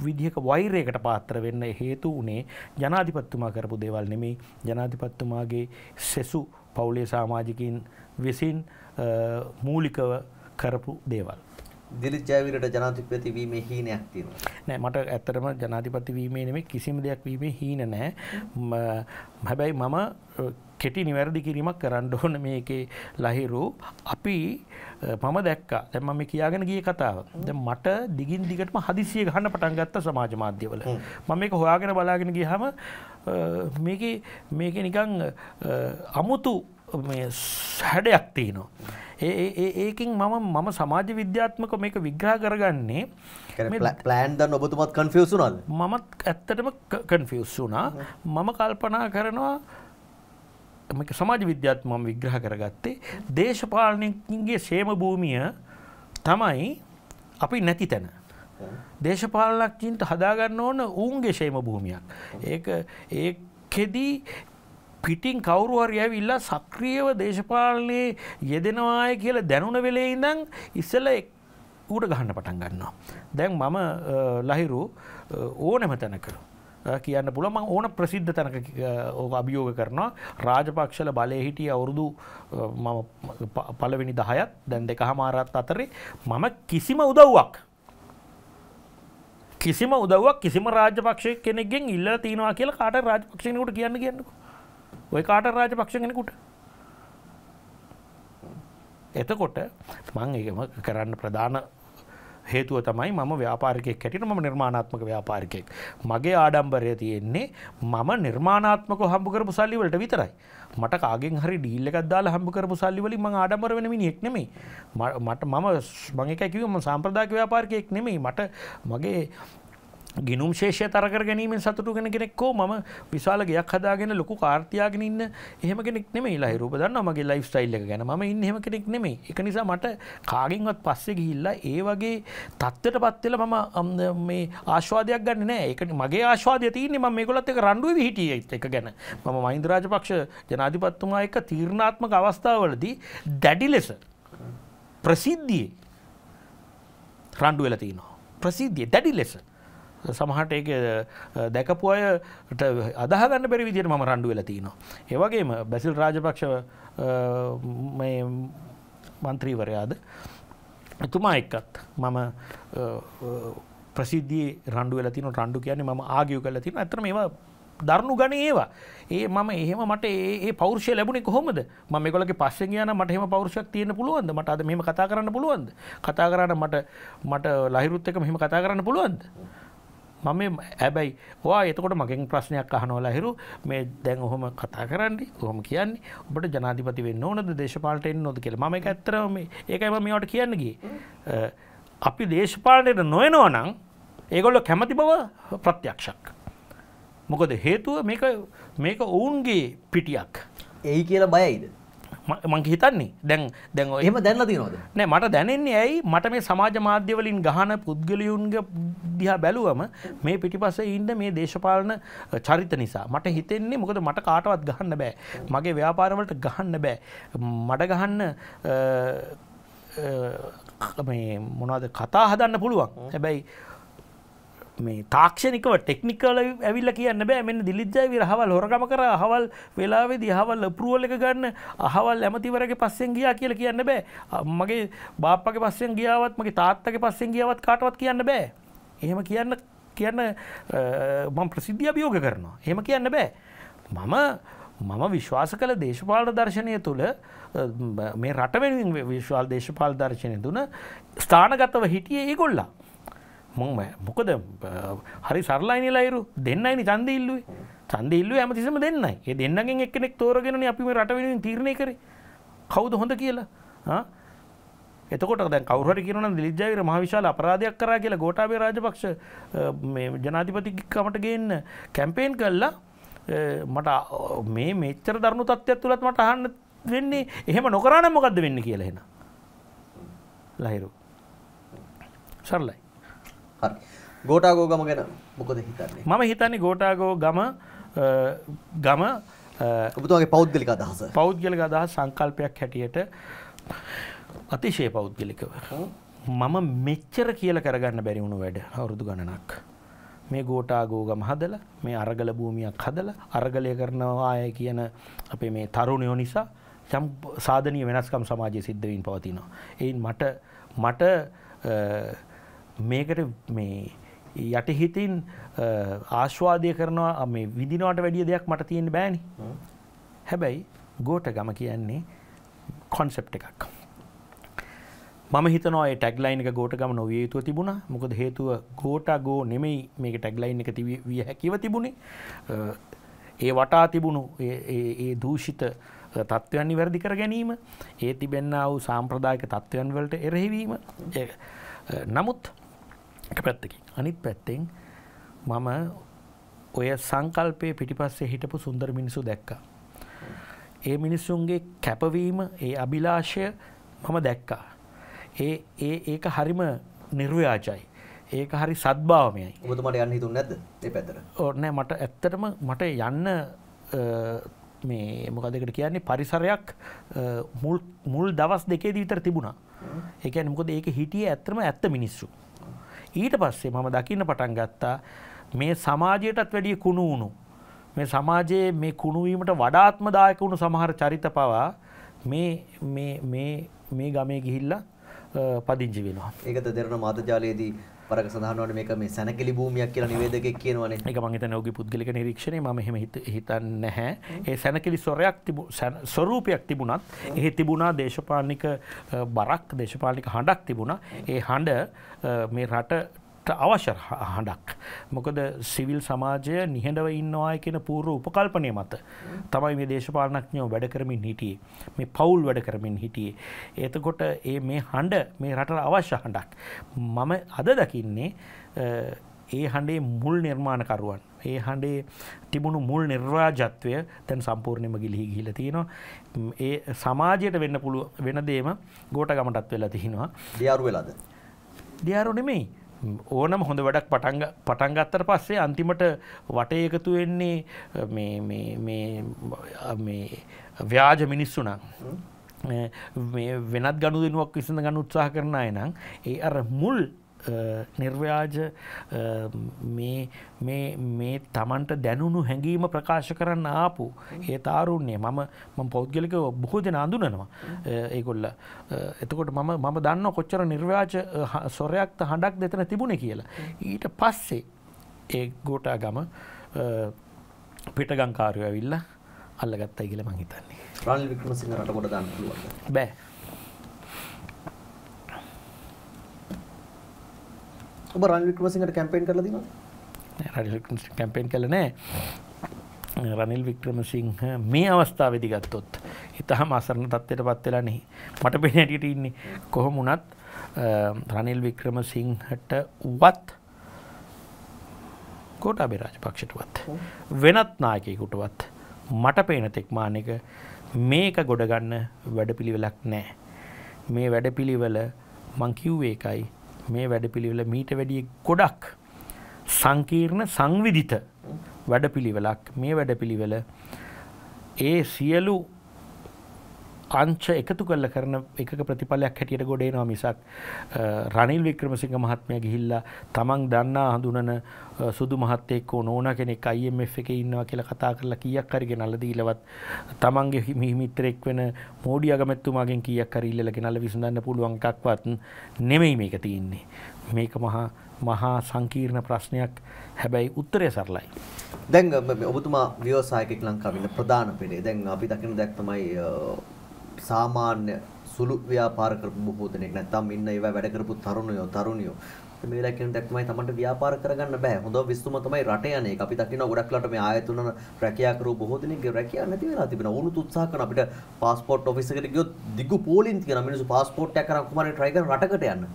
Speaker 1: විදිහක වෛරයකට පාත්‍ර වෙන්න හේතු වනේ ජනාධිපත්තුමා කරපු දේවල් නෙමේ ජනාධිපත්තුමාගේ සෙසු පවුලේ සාමාජිකින් විසින් මූලිකව කරපු දේවල්.
Speaker 2: දිලිත් ජයවීරට ජනාධිපති වීමේ හීනයක් තියෙනවා.
Speaker 1: නෑ මට ඇත්තටම ජනාධිපති වීමේ නෙමෙයි කිසිම දෙයක් වීමේ හීන නෑ. හැබැයි මම කෙටි නිවැරදි කිරීමක් කරන්න ඕන මේකේ ලහිරු අපි මම දැක්කා දැන් මම කියාගෙන ගිය කතාව. දැන් මට දිගින් දිගටම හදිසිය ගන්න පටන් ගත්ත සමාජ මාධ්‍යවල. මම මේක හොයාගෙන බලාගෙන ගියහම මේකේ මේකේ නිකන් අමුතු හැඩයක් තියනවා. ඒකින් මම මම සමාජ විද්‍යාත්මක මේක විග්‍රහ කරගන්නේ පලෑන්ද නොබතුමත් කන්ෆියසුනල් මමත් ඇත්තටම කන්ෆියස් වුනා මම කල්පනා කරනවා සමාජ විද්‍යාත් මම විග්‍රහ කරගත්තේ දේශපාලනකින්ගේ සේම භූමිය තමයි අපි නැති තැන. දේශපාලනක්චින්ට හදාගන්න ඕන ඔවුන්ගේ ශේම භූමියක්. ඒ කෙදී පිටින් කවුරුහරි ඇවිල්ලා සක්‍රියව දේශපාලනයේ යෙදෙනවාය කියලා දැනුන වෙලේ ඉඳන් ඉස්සල ඌට ගහන්න පටන් ගන්නවා. දැන් මම ලහිරු ඕනම තැනක කියන්න පුළ මං ඕන ප්‍රසිද්ධ තැනක අභියෝග කරනවා රාජපක්ෂල බලය හිටිය අවුරුදු මම පලවෙනි දහයත් දැන් දෙක හමාරත් අතරේ මම කිසිම උදව්වක් කිසිම උදවක් කිසිම රාජපක්ෂය කෙනෙක්ගෙන් ඉල්ල තියෙනවා කියලා කාට රාජපක්ෂණකට කියන්න කියන්නකු ඔය කාට රාජ පක්ෂ කෙනෙකුට එතකොට මං ඒම කරන්න ප්‍රධාන හේතුව තමයි මම ව්‍යාපාරිකෙක් කැටිට ම නිර්මාණාත්මක ව්‍යාපාරිකෙක් මගේ ආඩම්බරය තියෙන්නේ මම නිර්මාණාත්මක හම්බකරපු සල්ලිවලට විතරයි මට කාගෙන් හරි ඩීල්ල එකක් දාලා හම්බකරපු සල්ලිවලින් මං ආඩම්බර වෙන මිනිහෙක් නෙමෙයි මට මම මගේ එකයි කිව්වේ මම සාම්ප්‍රදායික ව්‍යාපාරිකයෙක් නෙමෙයි මට මගේ ගිනුම් ශේෂය තරකර ගැනීමෙන් සතුටු කෙන කෙනෙක්කෝ ම විශාල ගයක් හදාගෙන ලොකු කාර්තියාගෙන ඉන්න එහෙම කෙනෙක් නෙමේ ලා රූපදන්න මගේ ලයිෆ් ස්ටයිල්ල ගැන ම ඉන්නහෙම කෙනෙක් නෙමේ එක නිසා මට කාගෙන්වත් පස්සෙ ගිහිල්ලා ඒ වගේ තත්ත්වට පත්වෙල මම මේ ආශවාදයක් ගන්න නෑ එක මගේ ආශවාදය තියන ම මේකොලත් එක රණ්ඩුව හිටිය එක ගැන මම මහින්දරාජ පක්ෂ ජනාධිපත්තුමා එක තීරණාත්මක අවස්ථාවලදී දැඩි ලෙස ප්‍රසිද්ධිය රණ්ඩුවෙල තියනවා ප්‍රසිද්ධිය දැඩි ලෙස සමහට ඒක දැකපු අයට අදහගන්න බැරි විදිර ම රණ්ඩු වෙලතිනවා. ඒවගේම බැසිල් රාජපක්ෂ මන්ත්‍රීවරයාද එතුමා එක්කත් මම ප්‍රසිද්ධිය රණ්ඩු වෙලතින රණ්ඩු කියන්නේ ම ආගියු කල තින ඇතම ඒවා දරණු ගන ඒවා ඒ මම එහෙම මට ඒ පෞරුෂය ලැබුණේ කොහොමද මම මේගොල්ලගේ පස්සෙන් යන මට එහෙම පෞරුෂයක් තියෙන්න පුළුවන්ද මට අද මෙහෙම කතා කරන්න පුළුවන්ද කතා කරන්න මට මට ලහිරුත් එක මෙහෙම කතා කරන්න පුළුවන්ද මම හැබැයි වා එතකොට මගෙන් ප්‍රශ්නයක් අහනෝල හිරු මේ දැන් ඔහොම කතා කරන්නේ හොම කියන්නේ ඔබට ජනාධිපති වෙන්න ඕනද දේශපාලටෙන් නොද කියල ම ඇත්තරම ඒකයිම මේට කියන්නගේ අපි දේශපාලනයට නොයනෝ නම් ඒගොල්ල කැමති බව ප්‍රත්‍යක්ෂක්. මොකද හේතුව මේක ඔවුන්ගේ පිටියක්. එයි කියලා බයයිද. මං හිතන්නේ දැන් දැන් එහම දැන්ල තිනොද නෑ මට දැනෙන්නේ ඇයි මට මේ සමාජ මාධ්‍යවලින් ගහන පුද්ගලයුන්ග දිහා බැලුවම මේ පිටිපස ඉන්න මේ දේශපාලන චරිත නිසා මට හිතෙන්නේ මොකද මට කාටවත් ගහන්න බෑ මගේ ව්‍යාපාරවලට ගහන්න බෑ මට ගහන්න මේ මොනවද කතා හදන්න පුළුවන් හැබැයි මේ තාක්ෂණිකව ටෙක්නිකල ඇවිල්ල කියන්න බෑ මෙන්න දිලිජ්ජයි රහවල් හොරගම කර අහවල් වෙලාවේ දිහවල් පුරුවල එක ගන්න අහවල් ඇමතිවරගේ පස්සෙන් ගියා කියල කියන්න බෑ මගේ බාප්පගේ පස්සෙන් ගියාවත් මගේ තාත්තගේ පස්සෙන් ගියාවත් කාටවත් කියන්න බෑ එහෙම කියන්න කියන්න මම ප්‍රසිද්ධිය අභියෝග කරනවා හෙම කියන්න බෑ මම මම විශ්වාස කළ දේශපාලන දර්ශනය තුළ මේ රටවෙනුවෙන් විශ්වාල් දේශපාල දර්ශනය තුන ස්ථානගතව හිටියේ ඒගොල්ලා මම මොකද හරි සරලායිනිලයිරු දෙන්නයිනි චන්ද ඉල්ලුවේ චන්ද ඉල්ලුව ඇමතිසම දෙන්නයි ඒ දෙන්නගෙන් එක්කෙනෙක් තෝරගෙනන අපිම රට වෙනින් තීරණය කරේ කවුද හොඳ කියලා එතකොට දැන් කවුරුහට කියනවා දිලිජ්ජාවිර මහ විශාල අපරාධයක් කරා කියලා ගෝඨාභය රාජපක්ෂ මේ ජනාධිපතිකමට ගේන්න කැම්පේන් කළා මට මේ මෙච්චර දරුණු තත්ත්වයක් තුලත් මට අහන්න වෙන්නේ එහෙම නොකරා නම් මොකද්ද වෙන්නේ කියලා එහෙනම් ලහිරු සරලයි හරි. ගෝටාගෝ ගම ගැන මොකද හිතන්නේ? මම හිතන්නේ ගෝටාගෝ ගම ගම ඔබතුමාගේ පෞද්ගලික අදහස. පෞද්ගලික අදහස් සංකල්පයක් හැටියට අතිශය පෞද්ගලිකව. මම මෙච්චර කියලා කරගන්න බැරි වුණු වැඩ අවුරුදු ගණනක්. මේ ගෝටාගෝගම හදල මේ අරගල භූමියක් හදල අරගලය කරනවාය කියන අපේ මේ තරුණයෝ නිසා යම් සාධනය වෙනස්කම් සමාජය සිද්ධවීන් පවතිනවා. එයින් මට මට මේකට මේ යටහිතින් ආශ්වාදය කරනවා මේ විදිනවට වැඩිය දෙයක් මට තියෙන බෑනි හැබැයි ගෝට ගම කියන්නේ කොන්සෙප් එකක් මම හිතනවා ටැක්ලයින් එක ගෝට ගම නොවිය යුතුව තිබුණා මොකද හේතුව ගෝට ගෝ නෙමෙයි මේක ටැක්ලයින් එක විය හැකිව තිබුණේ ඒ වටා තිබුණු ඒ දූෂිත තත්ත්වයන් වැරදි කර ගැනීම ඒ තිබෙන්න්න වූ සාම්ප්‍රදායක තත්ත්වයන් වලට එරෙහිවීම නමුත් එක පැත්තකින් අනිත් පැත්තෙන් මම ඔය සංකල්පය පිටිපස්සේ හිටපු සුන්දර මිනිසු දැක්කා. ඒ මිනිස්සුන්ගේ කැපවීම ඒ අභිලාශය මම දැක්කා. ඒ ඒ ඒක හරිම නිර්වයාචයි. ඒක හරි සත්භාවමයයි ඔබතුමට යන්න හිතුන් නැද පැතර ඕනෑ මට ඇත්තටම මට යන්න මේ මොකදකට කියන්නේ පරිසරයක් මුල් දවස් දෙකේ දීතර තිබුණා ඒක මොකද ඒක හිටිය ඇත්තම ඇත්ත මිනිස්සු ඊට පස්සේ මම දකින්න පටන් ගත්තා මේ සමාජයටත් වැඩිය කුණු වුණු මේ සමාජයේ මේ කුණුවීමට වඩාත්මදායක වුණු සමහර චරිත පවා මේ ගමේ ගිහිල්ලා පදිංචි වෙනවා
Speaker 2: ඒකත දෙරන මාතජාලයේදී වරක සඳහනවට මේක මේ සැනකෙලි භූමියක් කියලා නිවේදකෙක්
Speaker 1: කියනවනේ. ඒක මම හිතන්නේ ඔහුගේ පුද්ගලික නිරීක්ෂණය මම එහෙම හිතන්නේ නැහැ. ඒ සැනකෙලි සොරයක් තිබු ස්වරූපයක් තිබුණත් එහි තිබුණා දේශපාලනික බරක් දේශපාලනික හඬක් තිබුණා. ඒ හඬ මේ රට අපට අවශ්‍ය අහඩක්. මොකද සිවිල් සමාජය නිහඬව ඉන්නවා කියෙන පූර්ව උපකල්පනය මත තමයි මේ දේශපාලනඥෝ වැඩ කරමින් හිටියේ. මේ පවුල් වැඩ කරමින් හිටියේ. එතකොට ඒ මේ හඬ මේ රට අවශ්‍ය හඬක්. මම අද දකින්නේ ඒ හඬේ මුල් නිර්මාණකරුවන් ඒ හඬේ තිබුණු මුල් නිර්වාජත්වය තැන් සම්පූර්ණයම ගිලිහි ගිල තියෙනවා ඒ සමාජයට වෙන්න පුළුව වෙන දේම ගෝට ගමටත් වෙලා තිහෙනවා දියරු වෙලාද දියරු නෙමෙයි ඕනම හොඳ වැඩක් පටන් ගත්තට පස්සේ අන්තිමට වටේ එකතු වෙන්නේ ව්‍යාජ මිනිස්සු නම් වෙනත් ගණු දෙනුවක් විසඳ ගන්න උත්සාහ කරන අය නම් ඒ අර මුල් නිර්ව්‍යාජ මේ තමන්ට දැනුණු හැඟීම ප්‍රකාශ කරන්න ආපු ඒ තාරුන්නේ මම පෞද්ගලික බොහෝ දෙෙන අඳුනනවා ඒගොල්ල එතකොට මම මම දන්න කොච්චර නිර්ව්‍යාජ සොරයක්ත හඬක් දෙතන තිබුණ කියලා ඊට පස්සේ ඒ ගෝටා ගම පිටගංකාරය ඇවිල්ල අල්ලගත්තයි කියල මංහිතන්නේ
Speaker 2: රල් වික්‍රමසිහ රට ගොඩ දන්න බෑ ඔබ රන් වික්‍රමසිංහට කැම්පේන් කරලා තියෙනවද?
Speaker 1: රනිල් වික්‍රමසිංහ කැම්පේන් කළේ නැහැ. රනිල් වික්‍රමසිංහ මේ අවස්ථාවේදී ගත්තොත් ඉතාම අසරණ තත්ත්වයට පත් වෙලා නෙහි. මට පේන හැටියට ඉන්නේ කොහොම වුණත් රනිල් වික්‍රමසිංහට වත් කෝටාබේ රාජපක්ෂටවත් වෙනත් නායකයෙකුටවත් මට පේන තෙක් මානෙක මේක ගොඩ ගන්න වැඩපිළිවෙලක් නැහැ. මේ වැඩපිළිවෙල මං කිව්වේ එකයි මේ වැඩපිළිවෙල මීට වැඩිය ගොඩක් සංකීර්ණ සංවිධිත වැඩපිළිවෙලක් මේ වැඩපිළිවෙල ඒ සියලු අංච එකතු කල්ල කරන එක ප්‍රතිඵලයක් හැටියට ගොඩේනවා මිසක් රනිල් වික්‍රමසිංහ මහත්මය ගිහිල්ලා තමන් දන්නා හඳුනන සුදු මහත්තෙක් නෝන කෙනෙක් අයිMF එක ඉන්නවා කියලා කතා කරලා කියක් කරගෙන අල්ල දීලවත් තමන්ගේ මිහිමිත්‍රෙක් වෙන මෝඩි අගමැත්තුමාගෙන් කියක් කර ඉල්ලලා ගෙනල්ලා විසඳන්න පුළුවන් එකක්වත් නෙමෙයි මේක තියෙන්නේ මේක මහා මහා සංකීර්ණ ප්‍රශ්නයක් හැබැයි උත්තරය සරලයි
Speaker 2: දැන් ඔබතුමා ව්‍යවසායකෙක් ලංකාවින්න ප්‍රධාන පෙනේ දැන් අපි දකින දැක්තමයි සාමාන්‍ය සුළු ව්‍යාපාර කරපු බොහෝ දෙනෙක් නැත්නම් ඉන්න ඒවා වැඩ කරපු තරුණයෝ තරුණියෝ මේ වෙලාව කියන දෙයක් තමයි තමන්ට ව්‍යාපාර කරගන්න බෑ. හොඳ විශ්තුම තමයි රට යන්නේ. අපි දකිනවා ගොඩක් ලට මේ ආයතන රැකියා කරෝ බොහෝ දෙනෙක්ගේ රැකියාව නැති වෙලා තිබෙනවා. උණුත් උත්සාහ කරන අපිට පාස්පෝර්ට් ඔෆිස් එකට ගියොත් දිගු පෝලින් තියෙනවා. මිනිස්සු පාස්පෝර්ට් එකක් කරන් කුමාරේ try කරන රටකට යන්න.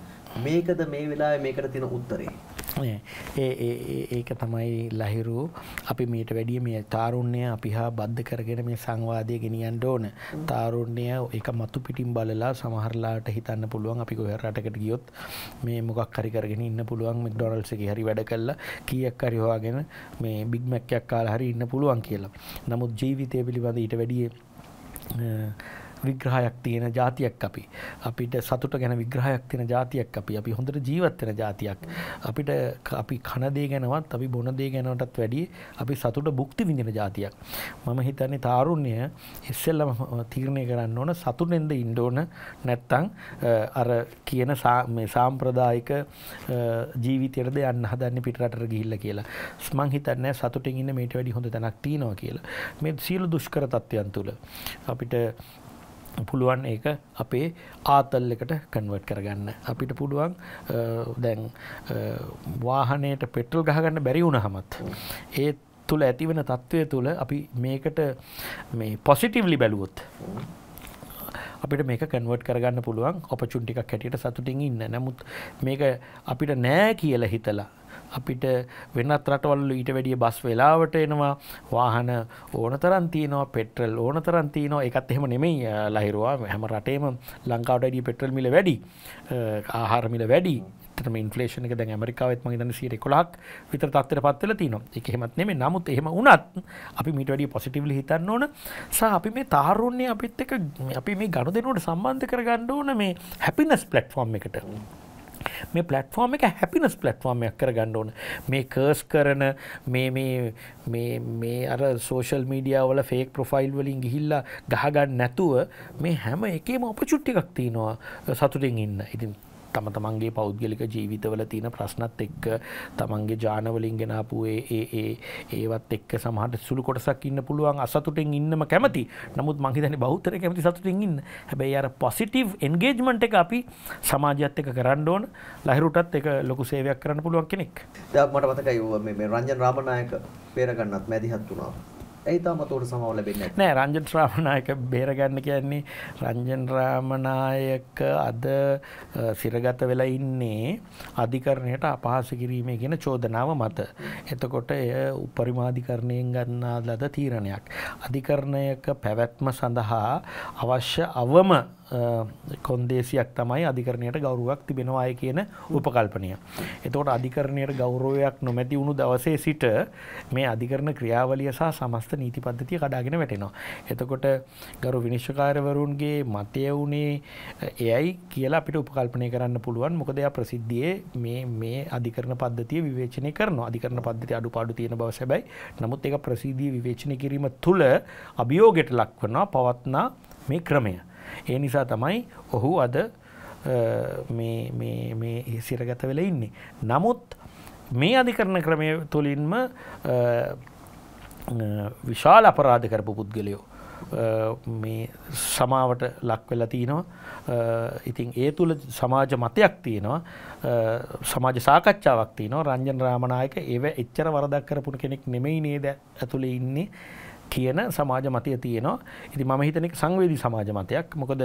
Speaker 2: මේකද මේ වෙලාවේ මේකට තියෙන උත්තරේ.
Speaker 1: [laughs] ඒක තමයි ලහිරු අපි මීට වැඩිය මේ තාරුණ්‍යය අපි හා බද්ධ කරගෙන මේ සංවාදය ගෙනියන්ට ඕන තාරුණ්‍යය එක මතු පිටිම් බලලා සමහරලාට හිතන්න පුළුවන් අපි ගොහ රටකට ගියොත් මේ මොකක් හරිකරගෙන ඉන්න පුළුවන් මෙක්ඩොනල්ස එක හරි වැඩ කල්ලා කියක් හරිහවාගෙන මේ බිග්මැක්කයක් කාල හරි ඉන්න පුළුවන් කියලා නමුත් ජීවිතය පිළිබඳ ඊට වැඩිය විග්‍රහයක් තියෙන ජාතියක් අපි අපිට සතුට ගැන විග්‍රහයක් තියෙන ජාතියක් අපි අපි හොඳට ජීවත්වෙන ජාතියක් අපිට අපි කණදේ ගැනවත් අපි බොනදේ ගැනටත් වැඩි අපි සතුට බුක්ති විඳෙන ජාතියක් මම හිතන්නේ තාරුණ්‍යය එස්සෙල්ලම තීරණය කරන්න ඕන සතුනෙන්ද ඉන්ඩෝන නැත්තං අර කියන සාම්ප්‍රදායික ජීවිතයටද යන්න හදන්න පිටරට ගිල්ල කියලා ස්මං හිතන්න සතුටින් ඉන්න මේට වැඩි හොඳ තැනක් තියනවා කියලා මේ සීලු දුෂ්කර තත්ත්වයන් තුළ අපිට පුළුවන් ඒක අපේ ආතල්ලකට කන්වට් කරගන්න අපිට පුළුවන් දැන් වාහනයට පෙට්‍රල් ගහගන්න බැරි වුණ හමත් ඒත් තුළ ඇතිවෙන තත්ත්වය තුළ අපි මේකට මේ පොසිටිව්ලි බැලුවොත් අපිට මේක කැන්වට් කරගන්න පුළුවන් ඔපචුන්ටිකක් හැටියට සතුටින් ඉන්න නමුත් මේක අපිට නෑ කියල හිතලා අපිට වෙනත් රටවල්ල ඊට වැඩිය බස් වෙලාවට එනවා වාහන ඕන තරන් තියනවා පෙට්‍රල් ඕන තරන් තියනවා එකත් එහෙම නෙමෙයි ලහිරවා හැම රටේම ලංකාවට ඩිය පෙට්‍රල් මිල වැඩි ආහාරමිල වැඩි ඇතම ඉන්ෆලේෂන එක දැන් ඇමරිකාවත් මගේ දන්න සිට කොලක් විතර තත්තර පත්වල තිනවා එක හෙමත් නෙමේ නමුත් එහෙම උනත් අපි මිට වැඩිය පොසිටිවල හිතන්න ඕන සහ අපි මේ තාරුන්නේ අපිත් එක අපි මේ ගණු දෙනුවට සම්බන්ධ කරගන්න ඕන මේ හැපිනස් පලට්ෆෝර්ම් එකට මේ පලට්ෆෝර්ම් එක හැපිනස් පලට්ෆෝර්මයක් කරගන්න ඕන මේ කර්ස් කරන මේ අර සෝෂල් මීඩියාවල ෆේක් ප්‍රොෆයිල් වලින් ගිහිල්ලා ගහගන්න නැතුව මේ හැම එකේම ඔපචුට්ටිකක් තියෙනවා සතුටින් ඉන්න ඉතින් තම තමන්ගේ පෞද්ගලික ජීවිතවල තියෙන ප්‍රශ්නත් එක්ක තමන්ගේ ජානවලින් ගෙනාපුේ ඒ ඒවත් එක් සමහට සුළු කොටසක් ඉන්න පුළුවන් අසතුටෙන් ඉන්නම කැමති නමුත් මහිතන බෞතර කැමති සතුටෙන් ඉන්න හැබැයි අර පොසිටව් එන්ගේජ්මන්ට් එක අපි සමාජත් එක කරන්න ඕන ලහිරුටත් එක ලොකු සේවයක් කරන්න පුළුවන් කෙනෙක්
Speaker 2: දක් මට මතකයි මේ රංජන් රාමණයක පේරගන්නත් මැදිහත් වුණා ඇයි තාම මතවට සමාව ලැබෙන්නේ
Speaker 1: නැහැ නෑ රංජන් රාමනායක බේරගන්න කියන්නේ රංජන් රාමනායක අද සිරගත වෙලා ඉන්නේ අධිකරණයට අපහාස කිරීමේ කියන චෝදනාව මත එතකොට එය උපරිමාධිකරණයෙන් ගන්නා ලද තීරණයක් අධිකරණයක පැවැත්ම සඳහා අවශ්‍ය අවම කොන්දේසියක් තමයි අධිකරණයට ගෞරුවක් තිබෙනවාය කියන උපකල්පනය. එතකොට අධිකරණයට ගෞරෝයක් නොමැති වුණු දවසේ සිට මේ අධිකරණ ක්‍රියාවලිය සහ සමස්ත නීති පද්ධතිය කඩාගෙන වැටෙනවා. එතකොට ගරු විනිශ්ෂකාරවරුන්ගේ මතය වුණේ එයයි කියලා අපිට උපකල්පනය කරන්න පුළුවන් මොකද එයා ප්‍රසිද්ධියේ මේ මේ අධිකරණ පද්ධතිය විවේචනය කරනවා අධිකරණ පද්ධති අඩු පාඩු තියෙන බව සැබයි. නමුත් ඒක ප්‍රසිද්ධිය විවේචනය කිරීම තුළ අභියෝගයට ලක්වනවා පවත්නා මේ ක්‍රමය. ඒ නිසා තමයි ඔහු අද සිරගත වෙල ඉන්නේ. නමුත් මේ අධිකරණ ක්‍රමය තුළින්ම විශාල අපරාධ කරපු පුද්ගලයෝ. සමාවට ලක්වෙලා තියෙනවා ඉතින් ඒ තුළ සමාජ මතයක් තියෙනවා සමාජ සාකච්ඡාවක් තියනවා රංජන් රාමණයක ඒව එච්චර වරදක් කරපුන කෙනෙක් නෙමෙයි නේද ඇතුළේ ඉන්නේ කියන සමාජ මතය තියෙනවා ඉති මම හිතනෙක් සංවේදී සමාජ මතයක් මොකද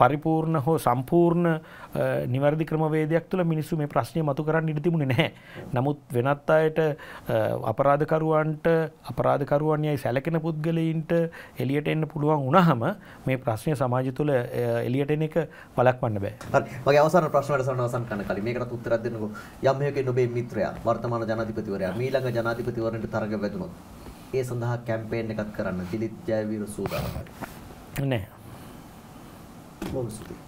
Speaker 1: පරිපූර්ණ හෝ සම්පූර්ණ නිවැරදි ක්‍රමවේදයක් තුළ මිනිස්සු මේ ප්‍රශ්නය මතු කරන්න ඉඩතිමුණ නැහැ නමුත් වෙනත් අයට අපරාධකරුවන්ට අපරාධකරුවන් යයි සැලකෙන පුද්ගලයින්ට එලියට එන්න පුළුවන් උනහම මේ ප්‍රශ්නය සමාජ තුළ එලියට එන එක වලක්වන්න බෑ
Speaker 2: මගේ අවසාන ප්‍රශ්නට සනවසන් කන කලින් මේකට උත්තරයක් දෙන්නකෝ යම් හේකේ නොබේ මිත්‍රයා වර්තමාන ජනාධිපතිවරයා මීළඟ ජනාධිපතිවරණයට තරග වැදුනොත් ඒ සඳහා කැම්පේන් එකක් කරන්න. දිලිත් ජයවීර සූදානම්.
Speaker 1: නෑ. බොහොම සුපිරි.